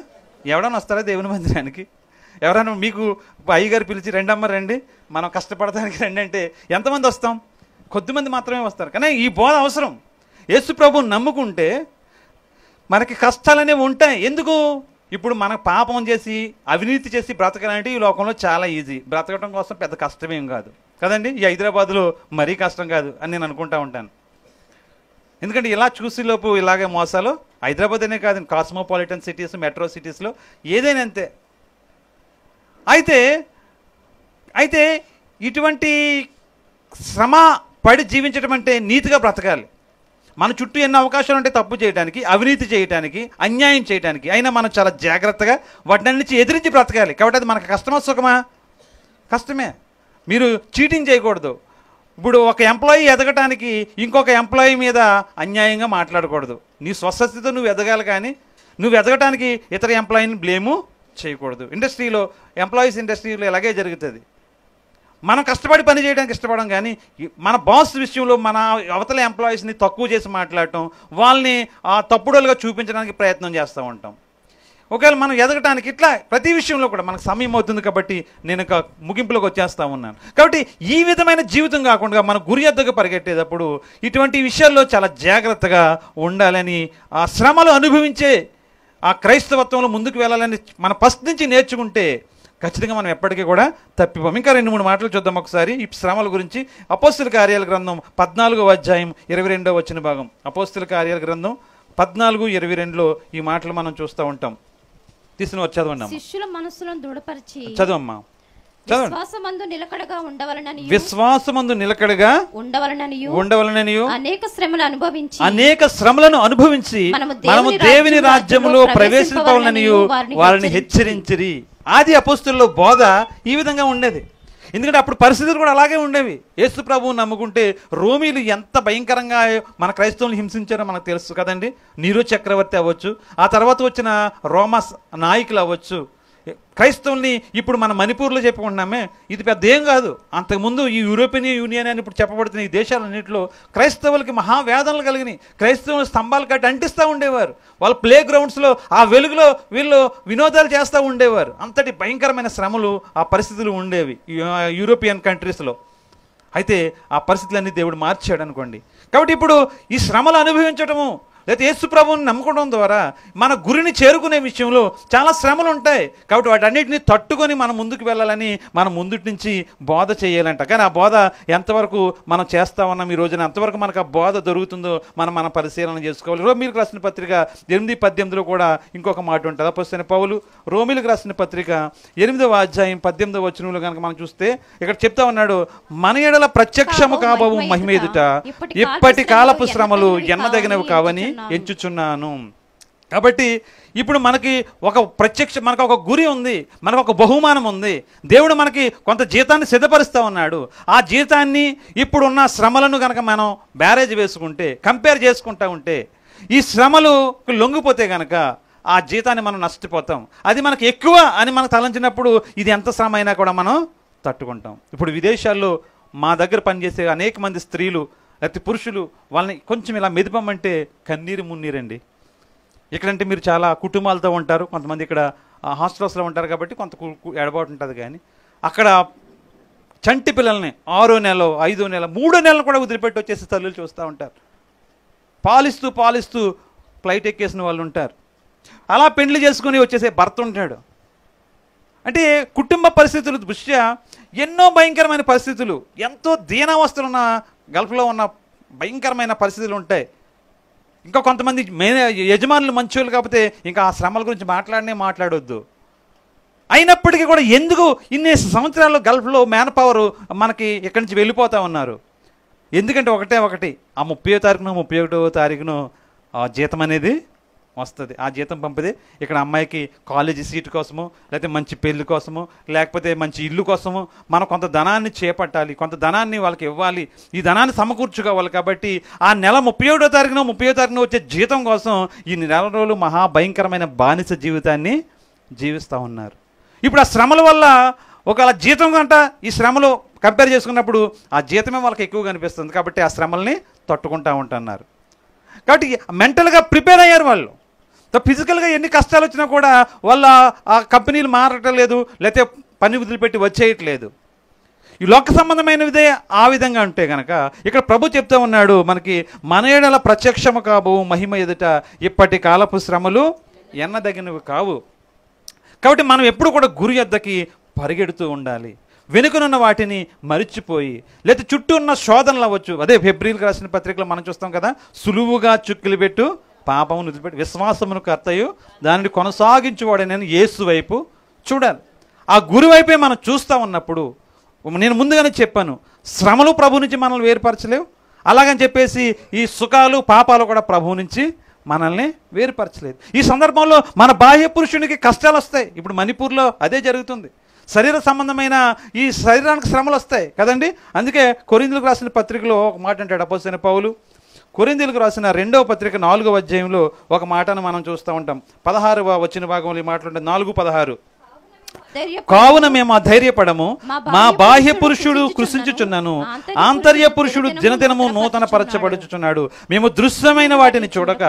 A: ఎవడన్నా వస్తారా దేవుని మందిరానికి ఎవరైనా మీకు అయ్యగారు పిలిచి రెండమ్మ రండి మనం కష్టపడటానికి రండి అంటే ఎంతమంది వస్తాం కొద్దిమంది మాత్రమే వస్తారు కానీ ఈ బోధ అవసరం యేసు ప్రభు నమ్ముకుంటే మనకి కష్టాలనేవి ఉంటాయి ఎందుకు ఇప్పుడు మన పాపం చేసి అవినీతి చేసి బ్రతకాలంటే ఈ లోకంలో చాలా ఈజీ బ్రతకడం కోసం పెద్ద కష్టమేం కాదు కదండి ఈ హైదరాబాద్లో మరీ కష్టం కాదు అని నేను అనుకుంటా ఉంటాను ఎందుకంటే ఇలా చూసేలోపు ఇలాగే మోసాలు హైదరాబాద్ అనే కాదు కాస్మోపాలిటన్ సిటీస్ మెట్రో సిటీస్లో ఏదైనా అంతే అయితే అయితే ఇటువంటి శ్రమ పడి జీవించడం అంటే నీతిగా బ్రతకాలి మన చుట్టూ ఎన్ని అవకాశాలు ఉంటాయి తప్పు చేయడానికి అవినీతి చేయడానికి అన్యాయం చేయడానికి అయినా మనం చాలా జాగ్రత్తగా వాటిని నుంచి ఎదిరించి బ్రతకాలి కాబట్టి అది మనకు కష్టమా సుఖమా కష్టమే మీరు చీటింగ్ చేయకూడదు ఇప్పుడు ఒక ఎంప్లాయీ ఎదగటానికి ఇంకొక ఎంప్లాయీ మీద అన్యాయంగా మాట్లాడకూడదు నీ స్వస్థతితో నువ్వు ఎదగాలి కానీ నువ్వు ఎదగటానికి ఇతర ఎంప్లాయీని బ్లేము చేయకూడదు ఇండస్ట్రీలో ఎంప్లాయీస్ ఇండస్ట్రీలో ఇలాగే జరుగుతుంది మనం కష్టపడి పని చేయడానికి ఇష్టపడడం కానీ మన బాస్ విషయంలో మన అవతల ఎంప్లాయీస్ని తక్కువ చేసి మాట్లాడటం వాళ్ళని తప్పుడోలుగా చూపించడానికి ప్రయత్నం చేస్తూ ఉంటాం ఒకవేళ మనం ఎదగటానికి ఇట్లా ప్రతి విషయంలో కూడా మనకు సమయం అవుతుంది కాబట్టి నేను ఒక ముగింపులోకి వచ్చేస్తూ ఉన్నాను కాబట్టి ఈ విధమైన జీవితం కాకుండా మన గురి ఎద్దకు పరిగెట్టేటప్పుడు ఇటువంటి విషయాల్లో చాలా జాగ్రత్తగా ఉండాలని ఆ శ్రమలు అనుభవించే ఆ క్రైస్తవత్వంలో ముందుకు వెళ్ళాలని మన ఫస్ట్ నుంచి నేర్చుకుంటే ఖచ్చితంగా మనం ఎప్పటికీ కూడా తప్పిపోం ఇంకా రెండు మూడు మాటలు చూద్దాం ఒకసారి ఈ శ్రమల గురించి అపోస్తుల కార్యాల గ్రంథం పద్నాలుగో అధ్యాయం ఇరవై రెండో వచ్చిన భాగం అపోస్తుల కార్యాల గ్రంథం పద్నాలుగు ఇరవై రెండులో ఈ మాటలు మనం చూస్తూ ఉంటాం తీసుకుని వచ్చి చదవండి శిష్యుల మనస్సులను దృఢపరిచి చదవమ్మా విశ్వాసమందు నిలకడగా ఉండవలనని విశ్వాసమందు నిలకడగా ఉండవలనని ఉండవలనని అనేక శ్రమలు అనుభవించి అనేక శ్రమలను అనుభవించి మనము దేవుని రాజ్యంలో ప్రవేశించవలనని వారిని హెచ్చరించిరి ఆది అపోస్తుల్లో బోధ ఈ విధంగా ఉండేది ఎందుకంటే అప్పుడు పరిస్థితులు కూడా అలాగే ఉండేవి యేసు ప్రభువు నమ్ముకుంటే రోమీలు ఎంత భయంకరంగా మన క్రైస్తవులను హింసించారో మనకు తెలుసు కదండి నీరో చక్రవర్తి అవ్వచ్చు ఆ తర్వాత వచ్చిన రోమ నాయకులు అవ్వచ్చు క్రైస్తవుల్ని ఇప్పుడు మన మణిపూర్లో చెప్పుకుంటున్నామే ఇది పెద్ద ఏం కాదు అంతకుముందు ఈ యూరోపియన్ యూనియన్ అని ఇప్పుడు చెప్పబడుతున్న ఈ దేశాలన్నింటిలో క్రైస్తవులకి మహావేదనలు కలిగినాయి క్రైస్తవులు స్తంభాలు కట్టి అంటిస్తూ ఉండేవారు వాళ్ళ ప్లే గ్రౌండ్స్లో ఆ వెలుగులో వీళ్ళు వినోదాలు చేస్తూ ఉండేవారు అంతటి భయంకరమైన శ్రమలు ఆ పరిస్థితులు ఉండేవి యూరోపియన్ కంట్రీస్లో అయితే ఆ పరిస్థితులన్నీ దేవుడు మార్చాడు అనుకోండి కాబట్టి ఇప్పుడు ఈ శ్రమలు అనుభవించడము లేకపోతే యేసు ప్రభువుని నమ్ముకోవడం ద్వారా మన గురిని చేరుకునే విషయంలో చాలా శ్రమలు ఉంటాయి కాబట్టి వాటన్నిటిని తట్టుకొని మనం ముందుకు వెళ్ళాలని మనం ముందుటి నుంచి బోధ చేయాలంట కానీ ఆ బోధ ఎంతవరకు మనం చేస్తా ఉన్నాం ఈ రోజున ఎంతవరకు మనకు ఆ బోధ దొరుకుతుందో మనం మన పరిశీలన చేసుకోవాలి రోమిలకు రాసిన పత్రిక ఎనిమిది పద్దెనిమిదిలో కూడా ఇంకొక మాట ఉంటుంది అప్పుడు పౌలు రోమిలకు రాసిన పత్రిక ఎనిమిదవ అధ్యాయం పద్దెనిమిదవ వచనంలో కనుక మనం చూస్తే ఇక్కడ చెప్తా ఉన్నాడు మన ఎడల ప్రత్యక్షము కాబోవు మహిమేదుట ఇప్పటి కాలపు శ్రమలు ఎన్నదగినవి కావని ఎంచుచున్నాను కాబట్టి ఇప్పుడు మనకి ఒక ప్రత్యక్ష మనకు ఒక గురి ఉంది మనకు ఒక బహుమానం ఉంది దేవుడు మనకి కొంత జీతాన్ని సిద్ధపరుస్తూ ఉన్నాడు ఆ జీతాన్ని ఇప్పుడున్న శ్రమలను కనుక మనం బ్యారేజ్ వేసుకుంటే కంపేర్ చేసుకుంటూ ఉంటే ఈ శ్రమలు లొంగిపోతే కనుక ఆ జీతాన్ని మనం నష్టపోతాం అది మనకు ఎక్కువ అని మనకు తలంచినప్పుడు ఇది ఎంత శ్రమ అయినా కూడా మనం తట్టుకుంటాం ఇప్పుడు విదేశాల్లో మా దగ్గర పనిచేసే అనేక మంది స్త్రీలు లేకపోతే పురుషులు వాళ్ళని కొంచెం ఇలా మెదిపమంటే కన్నీరు మున్నీరండి ఇక్కడంటే మీరు చాలా కుటుంబాలతో ఉంటారు కొంతమంది ఇక్కడ హాస్టల్స్లో ఉంటారు కాబట్టి కొంత ఎడబాటు ఉంటుంది కానీ అక్కడ చంటి పిల్లల్ని ఆరో నెల ఐదో నెల మూడో నెలలు కూడా వదిలిపెట్టి వచ్చేసి తల్లులు చూస్తూ ఉంటారు పాలిస్తూ పాలిస్తూ ఫ్లైట్ ఎక్కేసిన వాళ్ళు ఉంటారు అలా పెండ్లు చేసుకుని వచ్చేసే భర్త ఉంటాడు అంటే కుటుంబ పరిస్థితుల దృష్ట్యా ఎన్నో భయంకరమైన పరిస్థితులు ఎంతో దీనావస్థలున్న గల్ఫ్లో ఉన్న భయంకరమైన పరిస్థితులు ఉంటాయి ఇంకా కొంతమంది మేనే యజమానులు మంచోళ్ళు కాకపోతే ఇంకా ఆ శ్రమల గురించి మాట్లాడనే మాట్లాడొద్దు అయినప్పటికీ కూడా ఎందుకు ఇన్ని సంవత్సరాలు గల్ఫ్లో మ్యాన్ పవర్ మనకి ఇక్కడి నుంచి వెళ్ళిపోతూ ఉన్నారు ఎందుకంటే ఒకటే ఒకటి ఆ ముప్పయో తారీఖును ముప్పై ఒకటో తారీఖును జీతం అనేది వస్తుంది ఆ జీతం పంపితే ఇక్కడ అమ్మాయికి కాలేజీ సీట్ కోసము లేకపోతే మంచి పెళ్లి కోసము లేకపోతే మంచి ఇల్లు కోసము మనం కొంత ధనాన్ని చేపట్టాలి కొంత ధనాన్ని వాళ్ళకి ఇవ్వాలి ఈ ధనాన్ని సమకూర్చుకోవాలి కాబట్టి ఆ నెల ముప్పై ఏడో తారీఖున ముప్పై తారీఖున వచ్చే జీతం కోసం ఈ నెల రోజులు మహాభయంకరమైన బానిస జీవితాన్ని జీవిస్తూ ఉన్నారు ఇప్పుడు ఆ శ్రమల వల్ల ఒకవేళ జీతం కంట ఈ శ్రమలు కంపేర్ చేసుకున్నప్పుడు ఆ జీతమే వాళ్ళకి ఎక్కువగా అనిపిస్తుంది కాబట్టి ఆ శ్రమల్ని తట్టుకుంటా ఉంటున్నారు కాబట్టి మెంటల్గా ప్రిపేర్ అయ్యారు వాళ్ళు ఫిజికల్గా ఎన్ని కష్టాలు వచ్చినా కూడా వాళ్ళ ఆ కంపెనీలు మారటం లేదు లేకపోతే పని వదిలిపెట్టి వచ్చేయట్లేదు ఈ లోక సంబంధమైనదే ఆ విధంగా ఉంటే కనుక ఇక్కడ ప్రభు చెప్తా ఉన్నాడు మనకి మన ఏడల ప్రత్యక్షము కాబో మహిమ ఎదుట ఇప్పటి కాలపు శ్రమలు ఎన్నదగినవి కావు కాబట్టి మనం ఎప్పుడు కూడా గురి ఎద్దకి పరిగెడుతూ ఉండాలి వెనుకనున్న వాటిని మరిచిపోయి లేదా చుట్టూ ఉన్న శోధనలు అవ్వచ్చు అదే ఫిబ్రిల్కి రాసిన పత్రికలో మనం చూస్తాం కదా సులువుగా చుక్కిలు పెట్టు పాపమును వదిలిపెట్టి విశ్వాసమును కర్తయు దానిని కొనసాగించేవాడే నేను యేసు వైపు చూడాలి ఆ గురి వైపే మనం చూస్తూ ఉన్నప్పుడు నేను ముందుగానే చెప్పాను శ్రమలు ప్రభు నుంచి మనల్ని వేరుపరచలేవు అలాగని చెప్పేసి ఈ సుఖాలు పాపాలు కూడా ప్రభువు నుంచి మనల్ని వేరుపరచలేదు ఈ సందర్భంలో మన బాహ్య పురుషునికి కష్టాలు వస్తాయి ఇప్పుడు మణిపూర్లో అదే జరుగుతుంది శరీర సంబంధమైన ఈ శరీరానికి శ్రమలు వస్తాయి కదండి అందుకే కొరిందులకు రాసిన పత్రికలో ఒక మాట అంటాడు అపోసిన పౌలు కొరిందీలకు రాసిన రెండవ పత్రిక నాలుగవ అధ్యాయంలో ఒక మాటను మనం చూస్తూ ఉంటాం పదహారవ వచ్చిన భాగంలో ఈ మాటలుంటే నాలుగు పదహారు కావున మేము ధైర్యపడము మా బాహ్య పురుషుడు కృషించుచున్నాను ఆంతర్య పురుషుడు దినదినము నూతన పరచబడుచుచున్నాడు మేము దృశ్యమైన వాటిని చూడక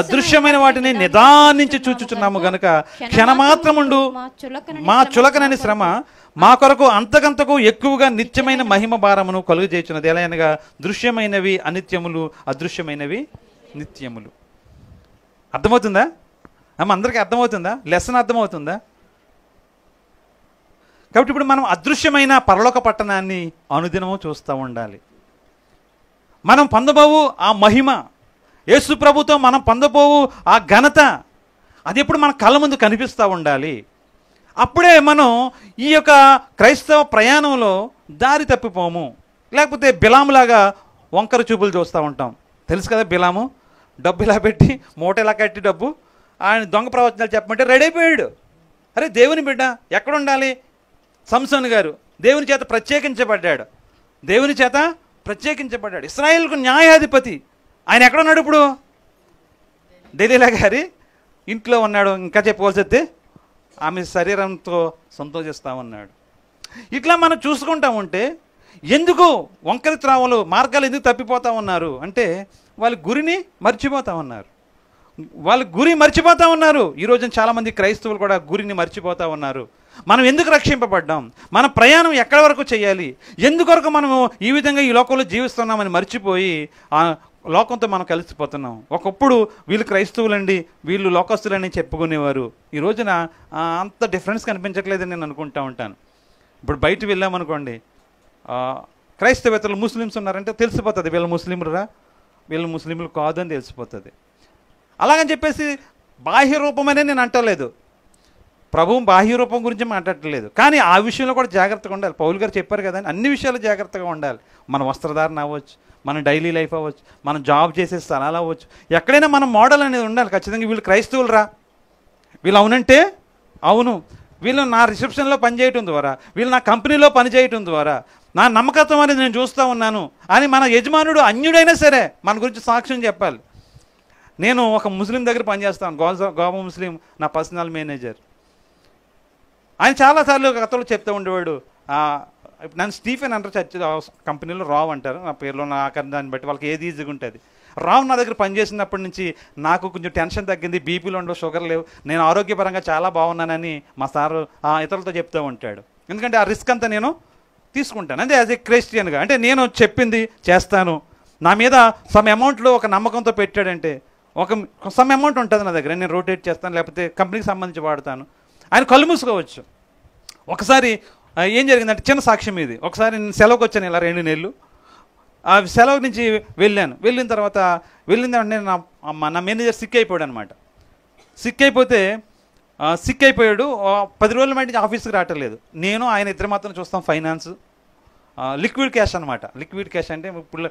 A: అదృశ్యమైన వాటిని నిదానించి చూచుచున్నాము గనక క్షణమాత్రముండు మా చులకనని శ్రమ మా కొరకు అంతకంతకు ఎక్కువగా నిత్యమైన మహిమ భారమును కలుగజేయుచున్నది ఎలా అనగా దృశ్యమైనవి అనిత్యములు అదృశ్యమైనవి నిత్యములు అర్థమవుతుందా అమ్మ అందరికీ అర్థమవుతుందా లెసన్ అర్థమవుతుందా కాబట్టి ఇప్పుడు మనం అదృశ్యమైన పరలోక పట్టణాన్ని అనుదినము చూస్తూ ఉండాలి మనం పొందబోవు ఆ మహిమ యేసు ప్రభుతో మనం పొందబోవు ఆ ఘనత అది ఎప్పుడు మన కళ్ళ ముందు కనిపిస్తూ ఉండాలి అప్పుడే మనం ఈ యొక్క క్రైస్తవ ప్రయాణంలో దారి తప్పిపోము లేకపోతే బిలాములాగా వంకర చూపులు చూస్తూ ఉంటాం తెలుసు కదా బిలాము డబ్బు ఇలా పెట్టి మూట ఇలా కట్టి డబ్బు ఆయన దొంగ ప్రవచనాలు చెప్పమంటే రెడీ అయిపోయాడు అరే దేవుని బిడ్డ ఎక్కడ ఉండాలి సంసన్ గారు దేవుని చేత ప్రత్యేకించబడ్డాడు దేవుని చేత ప్రత్యేకించబడ్డాడు ఇస్రాయేల్కు న్యాయాధిపతి ఆయన ఎక్కడ ఉన్నాడు ఇప్పుడు డెలీలా గారి ఇంట్లో ఉన్నాడు ఇంకా చెప్పుకోవాల్సి ఆమె శరీరంతో సంతోషిస్తా ఉన్నాడు ఇట్లా మనం చూసుకుంటా ఉంటే ఎందుకు వంకరి త్రావలు మార్గాలు ఎందుకు తప్పిపోతా ఉన్నారు అంటే వాళ్ళ గురిని మర్చిపోతా ఉన్నారు వాళ్ళ గురి మర్చిపోతూ ఉన్నారు ఈరోజు చాలామంది క్రైస్తవులు కూడా గురిని మర్చిపోతా ఉన్నారు మనం ఎందుకు రక్షింపబడ్డాం మన ప్రయాణం ఎక్కడి వరకు చేయాలి ఎందుకొరకు మనము ఈ విధంగా ఈ లోకంలో జీవిస్తున్నామని మర్చిపోయి ఆ లోకంతో మనం కలిసిపోతున్నాం ఒకప్పుడు వీళ్ళు క్రైస్తవులండి వీళ్ళు లోకస్తులని చెప్పుకునేవారు ఈ రోజున అంత డిఫరెన్స్ కనిపించట్లేదని నేను అనుకుంటా ఉంటాను ఇప్పుడు బయట వెళ్ళామనుకోండి క్రైస్తవేతలు ముస్లిమ్స్ ఉన్నారంటే తెలిసిపోతుంది వీళ్ళు ముస్లింలురా వీళ్ళు ముస్లింలు కాదని తెలిసిపోతుంది అలాగని చెప్పేసి బాహ్య రూపమనే నేను అంటలేదు ప్రభువు బాహ్య రూపం గురించి మాట్లాడట్లేదు కానీ ఆ విషయంలో కూడా జాగ్రత్తగా ఉండాలి పౌల్ గారు చెప్పారు కదా అన్ని విషయాలు జాగ్రత్తగా ఉండాలి మన వస్త్రధారణ అవ్వచ్చు మన డైలీ లైఫ్ అవ్వచ్చు మనం జాబ్ చేసే స్థలాలు అవ్వచ్చు ఎక్కడైనా మన మోడల్ అనేది ఉండాలి ఖచ్చితంగా వీళ్ళు క్రైస్తవులు రా వీళ్ళు అవునంటే అవును వీళ్ళు నా రిసెప్షన్లో పనిచేయటం ద్వారా వీళ్ళు నా కంపెనీలో పనిచేయటం ద్వారా నా నమ్మకత్వం అనేది నేను చూస్తూ ఉన్నాను అని మన యజమానుడు అన్యుడైనా సరే మన గురించి సాక్ష్యం చెప్పాలి నేను ఒక ముస్లిం దగ్గర పనిచేస్తాను గోజా గోవా ముస్లిం నా పర్సనల్ మేనేజర్ ఆయన చాలాసార్లు కథలు చెప్తూ ఉండేవాడు నన్ను స్టీఫెన్ అంటారు చర్చ కంపెనీలో రావు అంటారు నా పేరులో నా ఆకారం దాన్ని బట్టి వాళ్ళకి ఏది ఈజీగా ఉంటుంది రావు నా దగ్గర పనిచేసినప్పటి నుంచి నాకు కొంచెం టెన్షన్ తగ్గింది బీపీలు ఉండవు షుగర్ లేవు నేను ఆరోగ్యపరంగా చాలా బాగున్నానని మా సారు ఇతరులతో చెప్తూ ఉంటాడు ఎందుకంటే ఆ రిస్క్ అంతా నేను తీసుకుంటాను అంటే యాజ్ ఏ క్రిస్టియన్గా అంటే నేను చెప్పింది చేస్తాను నా మీద సమ్ అమౌంట్లో ఒక నమ్మకంతో పెట్టాడంటే ఒక సమ్ అమౌంట్ ఉంటుంది నా దగ్గర నేను రొటేట్ చేస్తాను లేకపోతే కంపెనీకి సంబంధించి వాడతాను ఆయన కళ్ళు మూసుకోవచ్చు ఒకసారి ఏం జరిగిందంటే చిన్న సాక్ష్యం ఇది ఒకసారి నేను సెలవుకి వచ్చాను ఇలా రెండు నెలలు ఆ సెలవు నుంచి వెళ్ళాను వెళ్ళిన తర్వాత వెళ్ళిన నేను నా నా మేనేజర్ సిక్ అయిపోయాడు అనమాట సిక్ అయిపోతే సిక్ అయిపోయాడు పది రోజుల మట్టి ఆఫీస్కి రావటం లేదు నేను ఆయన ఇద్దరు మాత్రం చూస్తాం ఫైనాన్స్ లిక్విడ్ క్యాష్ అనమాట లిక్విడ్ క్యాష్ అంటే ఇప్పుడు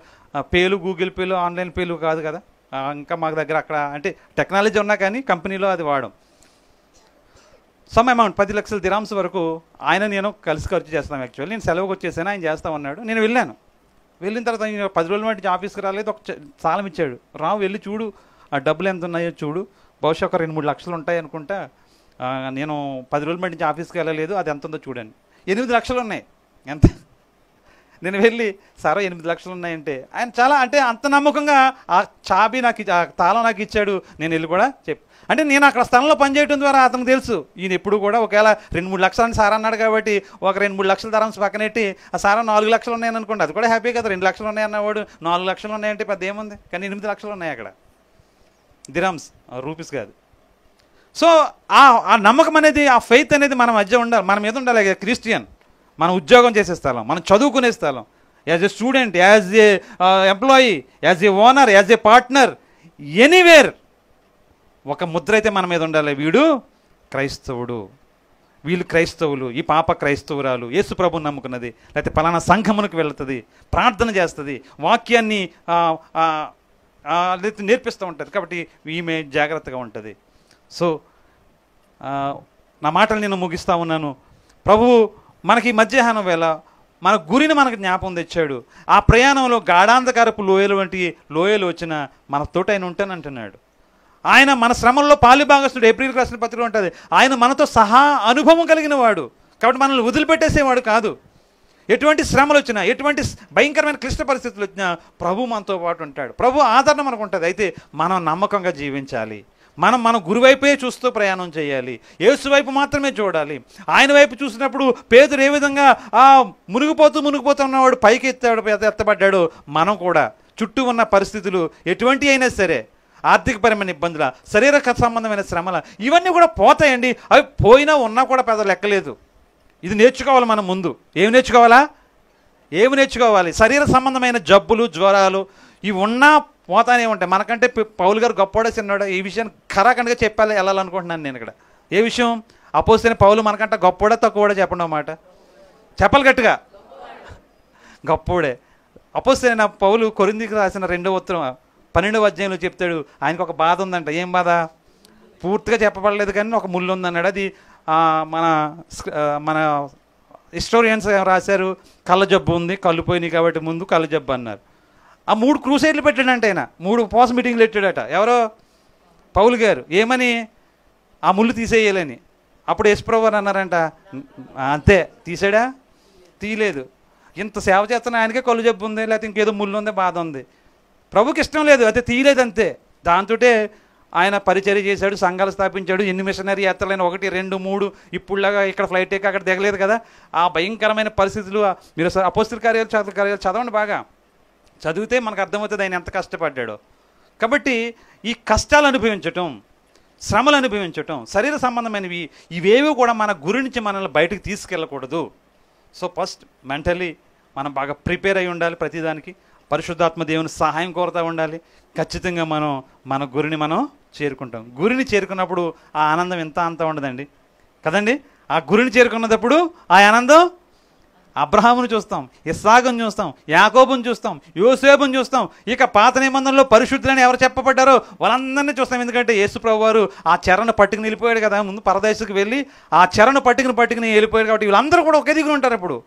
A: పేలు గూగుల్ పేలు ఆన్లైన్ పేలు కాదు కదా ఇంకా మాకు దగ్గర అక్కడ అంటే టెక్నాలజీ ఉన్నా కానీ కంపెనీలో అది వాడం సమ్ అమౌంట్ పది లక్షల దిరామ్స్ వరకు ఆయన నేను కలిసి ఖర్చు చేస్తాను యాక్చువల్లీ నేను సెలవుకి వచ్చేసాను ఆయన ఉన్నాడు నేను వెళ్ళాను వెళ్ళిన తర్వాత నేను పది రోజుల మట్టి ఆఫీస్కి రాలేదు ఒక సాలం ఇచ్చాడు రావు వెళ్ళి చూడు ఆ డబ్బులు ఎంత ఉన్నాయో చూడు బహుశా ఒక రెండు మూడు లక్షలు ఉంటాయి అనుకుంటా నేను పది రోజుల మట్టి ఆఫీస్కి వెళ్ళలేదు అది ఎంత ఉందో చూడండి ఎనిమిది లక్షలు ఉన్నాయి ఎంత నేను వెళ్ళి సారో ఎనిమిది లక్షలు ఉన్నాయంటే ఆయన చాలా అంటే అంత నమ్మకంగా ఆ చాబి నాకు ఆ తాళం నాకు ఇచ్చాడు నేను వెళ్ళి కూడా చెప్పి అంటే నేను అక్కడ స్థలంలో పనిచేయటం ద్వారా అతనికి తెలుసు ఈయన ఎప్పుడు కూడా ఒకవేళ రెండు మూడు లక్షలని సార్ అన్నాడు కాబట్టి ఒక రెండు మూడు లక్షల ధరమ్స్ పక్కనెట్టి ఆ సారా నాలుగు లక్షలు ఉన్నాయని అనుకోండి అది కూడా హ్యాపీ కదా రెండు లక్షలు అన్నవాడు నాలుగు లక్షలు ఉన్నాయంటే పెద్ద ఏముంది కానీ ఎనిమిది లక్షలు ఉన్నాయి అక్కడ దిరామ్స్ రూపీస్ కాదు సో ఆ నమ్మకం అనేది ఆ ఫెయిత్ అనేది మన మధ్య ఉండాలి మన మీద ఉండాలి క్రిస్టియన్ మనం ఉద్యోగం చేసే స్థలం మనం చదువుకునే స్థలం as a student as a employee as a owner as a partner anywhere ఒక ముద్ర అయితే మన మీద ఉండాలి వీడు క్రైస్తవుడు వీళ్ళు క్రైస్తవులు ఈ పాప క్రైస్తవురాలు యేసు ప్రభుని నమ్ముకున్నది లేకపోతే పలానా సంఘమునికి వెళుతుంది ప్రార్థన చేస్తుంది వాక్యాన్ని లేకపోతే నేర్పిస్తూ ఉంటుంది కాబట్టి ఈమె జాగ్రత్తగా ఉంటుంది సో నా మాటలు నేను ముగిస్తూ ఉన్నాను ప్రభు మనకి మధ్యాహ్నం వేళ మన గురిని మనకు జ్ఞాపం తెచ్చాడు ఆ ప్రయాణంలో గాఢాంధకారపు లోయలు వంటి లోయలు వచ్చిన తోట ఆయన ఉంటానంటున్నాడు ఆయన మన శ్రమంలో భాగస్తుడు ఏప్రిల్ రాసిన పత్రిక ఉంటుంది ఆయన మనతో సహా అనుభవం కలిగిన వాడు కాబట్టి మనల్ని వదిలిపెట్టేసేవాడు కాదు ఎటువంటి శ్రమలు వచ్చినా ఎటువంటి భయంకరమైన క్లిష్ట పరిస్థితులు వచ్చినా ప్రభు మనతో పాటు ఉంటాడు ప్రభు ఆదరణ మనకు ఉంటుంది అయితే మనం నమ్మకంగా జీవించాలి మనం మన గురువైపే చూస్తూ ప్రయాణం చేయాలి యేసు వైపు మాత్రమే చూడాలి ఆయన వైపు చూసినప్పుడు పేదరు ఏ విధంగా ఆ మునిగిపోతూ మునిగిపోతున్నవాడు పైకి ఎత్తాడు ఎత్తబడ్డాడు మనం కూడా చుట్టూ ఉన్న పరిస్థితులు ఎటువంటి అయినా సరే ఆర్థికపరమైన ఇబ్బందుల శరీరక సంబంధమైన శ్రమల ఇవన్నీ కూడా పోతాయండి అవి పోయినా ఉన్నా కూడా పెద్ద లెక్కలేదు ఇది నేర్చుకోవాలి మనం ముందు ఏమి నేర్చుకోవాలా ఏమి నేర్చుకోవాలి శరీర సంబంధమైన జబ్బులు జ్వరాలు ఇవి ఉన్నా పోతానే ఉంటాయి మనకంటే పౌలు గారు గొప్పవాడే చిన్నాడు ఈ విషయం ఖరాఖండ్గా చెప్పాలి వెళ్ళాలనుకుంటున్నాను నేను ఇక్కడ ఏ విషయం అపోసిన పౌలు మనకంటే గొప్పవాడే తక్కువడే చెప్పండి అన్నమాట చెప్పాలి గట్టిగా గొప్పవాడే అపోసిన పౌలు కొరిందికి రాసిన రెండో ఉత్తరం పన్నెండవ అధ్యాయంలో చెప్తాడు ఆయనకు ఒక బాధ ఉందంట ఏం బాధ పూర్తిగా చెప్పబడలేదు కానీ ఒక ముళ్ళు ఉందన్నాడు అది మన మన హిస్టోరియన్స్ రాశారు కళ్ళ జబ్బు ఉంది కళ్ళు పోయినాయి కాబట్టి ముందు కళ్ళ జబ్బు అన్నారు ఆ మూడు క్రూసైడ్లు పెట్టాడంట ఆయన మూడు పోస్ మీటింగ్లు పెట్టాడట ఎవరో పౌల్ గారు ఏమని ఆ ముళ్ళు తీసేయాలని అప్పుడు యశ్ప్రభు అని అన్నారంట అంతే తీసాడా తీయలేదు ఇంత సేవ చేస్తున్న ఆయనకే కళ్ళు జబ్బు ఉంది లేకపోతే ఇంకేదో ముళ్ళు ఉంది బాధ ఉంది ప్రభుకి ఇష్టం లేదు అయితే తీయలేదు అంతే దాంతో ఆయన పరిచర్య చేశాడు సంఘాలు స్థాపించాడు ఎన్ని మిషనరీ యాత్రలైన ఒకటి రెండు మూడు ఇప్పుడులాగా ఇక్కడ ఫ్లైట్ ఎక్క అక్కడ దిగలేదు కదా ఆ భయంకరమైన పరిస్థితులు మీరు అపోస్తుల కార్యాలు చదువు కార్యాలు చదవండి బాగా చదివితే మనకు అర్థమవుతుంది ఆయన ఎంత కష్టపడ్డాడో కాబట్టి ఈ కష్టాలు అనుభవించటం శ్రమలు అనుభవించటం శరీర సంబంధమైనవి ఇవేవి కూడా మన గురి నుంచి మనల్ని బయటకు తీసుకెళ్ళకూడదు సో ఫస్ట్ మెంటలీ మనం బాగా ప్రిపేర్ అయి ఉండాలి ప్రతిదానికి పరిశుద్ధాత్మ దేవుని సహాయం కోరుతూ ఉండాలి ఖచ్చితంగా మనం మన గురిని మనం చేరుకుంటాం గురిని చేరుకున్నప్పుడు ఆ ఆనందం ఎంత అంత ఉండదండి కదండి ఆ గురిని చేరుకున్నప్పుడు ఆ ఆనందం అబ్రహామును చూస్తాం ఇస్సాగును చూస్తాం యాకోబును చూస్తాం యోసేపుని చూస్తాం ఇక పాత నిబంధనలో పరిశుద్ధులని ఎవరు చెప్పబడ్డారో వాళ్ళందరినీ చూస్తాం ఎందుకంటే యేసుప్రభు వారు ఆ చెరను పట్టుకుని వెళ్ళిపోయాడు కదా ముందు పరదేశకు వెళ్ళి ఆ చెరను పట్టుకుని పట్టుకుని వెళ్ళిపోయాడు కాబట్టి వీళ్ళందరూ కూడా ఒకే దిగులు ఉంటారు ఇప్పుడు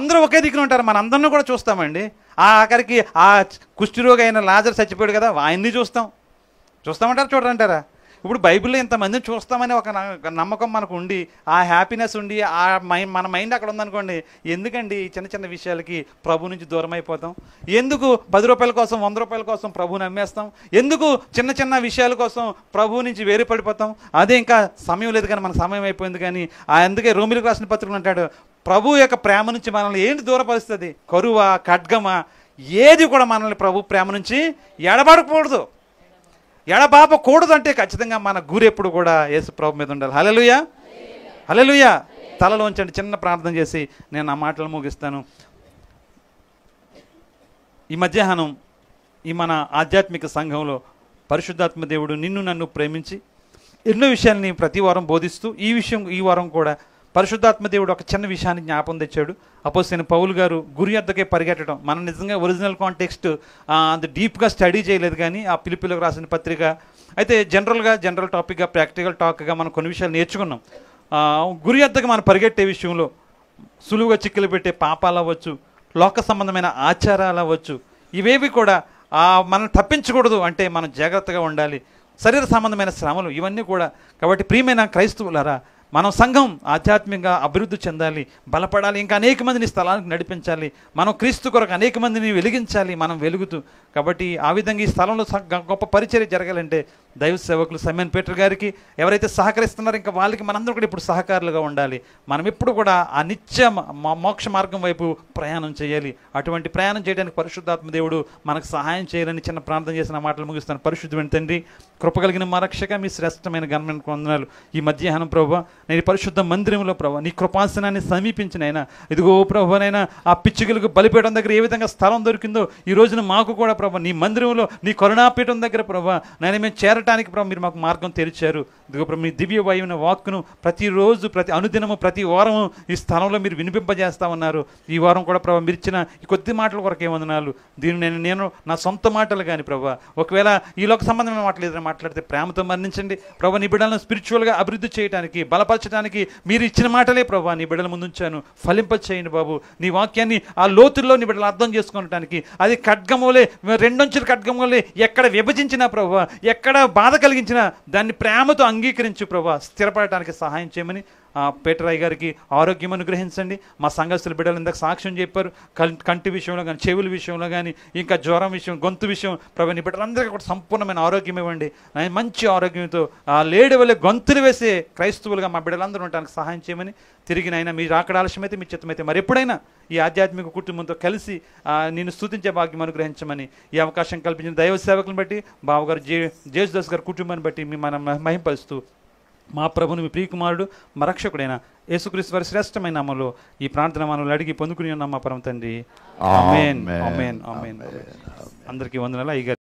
A: అందరూ ఒకే దిగులు ఉంటారు మన అందరినీ కూడా చూస్తామండి ఆఖరికి ఆ కుష్ఠిరోగి అయిన లాజర్ చచ్చిపోయాడు కదా ఆయన్ని చూస్తాం చూస్తామంటారా చూడరంటారా ఇప్పుడు బైబిల్లో ఇంతమందిని చూస్తామని ఒక నమ్మకం మనకు ఉండి ఆ హ్యాపీనెస్ ఉండి ఆ మైండ్ మన మైండ్ అక్కడ ఉందనుకోండి ఎందుకండి ఈ చిన్న చిన్న విషయాలకి ప్రభు నుంచి దూరం అయిపోతాం ఎందుకు పది రూపాయల కోసం వంద రూపాయల కోసం ప్రభుని అమ్మేస్తాం ఎందుకు చిన్న చిన్న విషయాల కోసం ప్రభు నుంచి వేరు పడిపోతాం అదే ఇంకా సమయం లేదు కానీ మన సమయం అయిపోయింది కానీ ఆ అందుకే రోమిలకు రాసిన పత్రికలు అంటాడు ప్రభు యొక్క ప్రేమ నుంచి మనల్ని ఏంటి దూరపరుస్తుంది కరువా ఖడ్గమా ఏది కూడా మనల్ని ప్రభు ప్రేమ నుంచి ఎడబడకూడదు ఎడబాపకూడదంటే ఖచ్చితంగా మన గురెప్పుడు కూడా ప్రభు మీద ఉండాలి హలలుయా హలలుయా తలలో ఉంచండి చిన్న ప్రార్థన చేసి నేను ఆ మాటలు ముగిస్తాను ఈ మధ్యాహ్నం ఈ మన ఆధ్యాత్మిక సంఘంలో పరిశుద్ధాత్మ దేవుడు నిన్ను నన్ను ప్రేమించి ఎన్నో విషయాల్ని ప్రతి వారం బోధిస్తూ ఈ విషయం ఈ వారం కూడా దేవుడు ఒక చిన్న విషయాన్ని జ్ఞాపం తెచ్చాడు నేను పౌల్ గారు గురి అద్దకే పరిగెట్టడం మనం నిజంగా ఒరిజినల్ కాంటెక్స్ట్ అంత డీప్గా స్టడీ చేయలేదు కానీ ఆ పిలిపిలకు రాసిన పత్రిక అయితే జనరల్గా జనరల్ టాపిక్గా ప్రాక్టికల్ టాక్గా మనం కొన్ని విషయాలు నేర్చుకున్నాం గురి అద్దకు మనం పరిగెట్టే విషయంలో సులువుగా చిక్కులు పెట్టే పాపాలు అవ్వచ్చు లోక సంబంధమైన ఆచారాలు అవ్వచ్చు ఇవేవి కూడా మనం తప్పించకూడదు అంటే మనం జాగ్రత్తగా ఉండాలి శరీర సంబంధమైన శ్రమలు ఇవన్నీ కూడా కాబట్టి ప్రియమైన క్రైస్తవులరా మనం సంఘం ఆధ్యాత్మికంగా అభివృద్ధి చెందాలి బలపడాలి ఇంకా అనేక మందిని స్థలానికి నడిపించాలి మనం క్రీస్తు కొరకు అనేక మందిని వెలిగించాలి మనం వెలుగుతూ కాబట్టి ఆ విధంగా ఈ స్థలంలో గొప్ప పరిచర్య జరగాలంటే దైవ సేవకులు సమ్యన్ పీటర్ గారికి ఎవరైతే సహకరిస్తున్నారో ఇంకా వాళ్ళకి మనందరూ కూడా ఇప్పుడు సహకారులుగా ఉండాలి మనం ఎప్పుడు కూడా ఆ నిత్య మోక్ష మార్గం వైపు ప్రయాణం చేయాలి అటువంటి ప్రయాణం చేయడానికి పరిశుద్ధాత్మ దేవుడు మనకు సహాయం చేయాలని చిన్న ప్రార్థన చేసిన మాటలు ముగిస్తాను పరిశుద్ధమైన తండ్రి కృపగలిగిన మా రక్షక మీ శ్రేష్టమైన గణమైన కొందనాలు ఈ మధ్యాహ్నం ప్రభు నేను పరిశుద్ధ మందిరంలో ప్రభు నీ కృపాసనాన్ని సమీపించినైనా ఇదిగో ప్రభునైనా ఆ పిచ్చికలకు బలిపీఠం దగ్గర ఏ విధంగా స్థలం దొరికిందో ఈ రోజున మాకు కూడా ప్రభావ నీ మందిరంలో నీ కరుణాపీఠం దగ్గర ప్రభావ నేను మేము చేర వెళ్ళటానికి ప్రభు మీరు మాకు మార్గం తెరిచారు ఇదిగో ప్రభు మీ వాయువున వాక్ను ప్రతిరోజు ప్రతి అనుదినము ప్రతి వారం ఈ స్థలంలో మీరు వినిపింపజేస్తా ఉన్నారు ఈ వారం కూడా ప్రభావ మీరు ఇచ్చిన ఈ కొద్ది మాటల కొరకే వందనాలు దీన్ని నేను నేను నా సొంత మాటలు కానీ ప్రభు ఒకవేళ లోక సంబంధమైన మాటలు ఏదైనా మాట్లాడితే ప్రేమతో మరణించండి ప్రభు నీ బిడ్డలను స్పిరిచువల్గా అభివృద్ధి చేయడానికి బలపరచడానికి మీరు ఇచ్చిన మాటలే ప్రభు నీ బిడ్డలు ముందుంచాను ఫలింప చేయండి బాబు నీ వాక్యాన్ని ఆ లోతుల్లో నీ బిడ్డలు అర్థం చేసుకోవడానికి అది ఖడ్గమోలే రెండొంచుల ఖడ్గమోలే ఎక్కడ విభజించినా ప్రభు ఎక్కడ బాధ కలిగించిన దాన్ని ప్రేమతో అంగీకరించు ప్రభా స్థిరపడటానికి సహాయం చేయమని పేటరాయ్ గారికి ఆరోగ్యం అనుగ్రహించండి మా సంఘస్థుల బిడ్డలు ఇందాక సాక్ష్యం చెప్పారు కంటి విషయంలో కానీ చెవుల విషయంలో కానీ ఇంకా జ్వరం విషయం గొంతు విషయం ప్రభు బిడ్డలందరికీ కూడా సంపూర్ణమైన ఆరోగ్యం ఇవ్వండి మంచి ఆరోగ్యంతో ఆ లేడి వల్ల గొంతులు వేసే క్రైస్తవులుగా మా బిడ్డలందరూ ఉండడానికి సహాయం చేయమని తిరిగి నాయన మీరు ఆకడ ఆలస్యమైతే మీ చిత్తమైతే మరి ఎప్పుడైనా ఈ ఆధ్యాత్మిక కుటుంబంతో కలిసి నేను స్థుతించే భాగ్యం అనుగ్రహించమని ఈ అవకాశం కల్పించిన దైవ సేవకులను బట్టి బావగారు జే జేసుదాస్ గారి కుటుంబాన్ని బట్టి మీ మనం మహింపరుస్తూ మా ప్రభుని మీ ప్రియకుమారుడు మా రక్షకుడైన యేసుక్రీస్తు వారి శ్రేష్టమైన అమలు ఈ ప్రార్థన మనలు అడిగి పొందుకుని ఉన్నాం మా పరమ తండ్రి అందరికీ వందనలా ఈ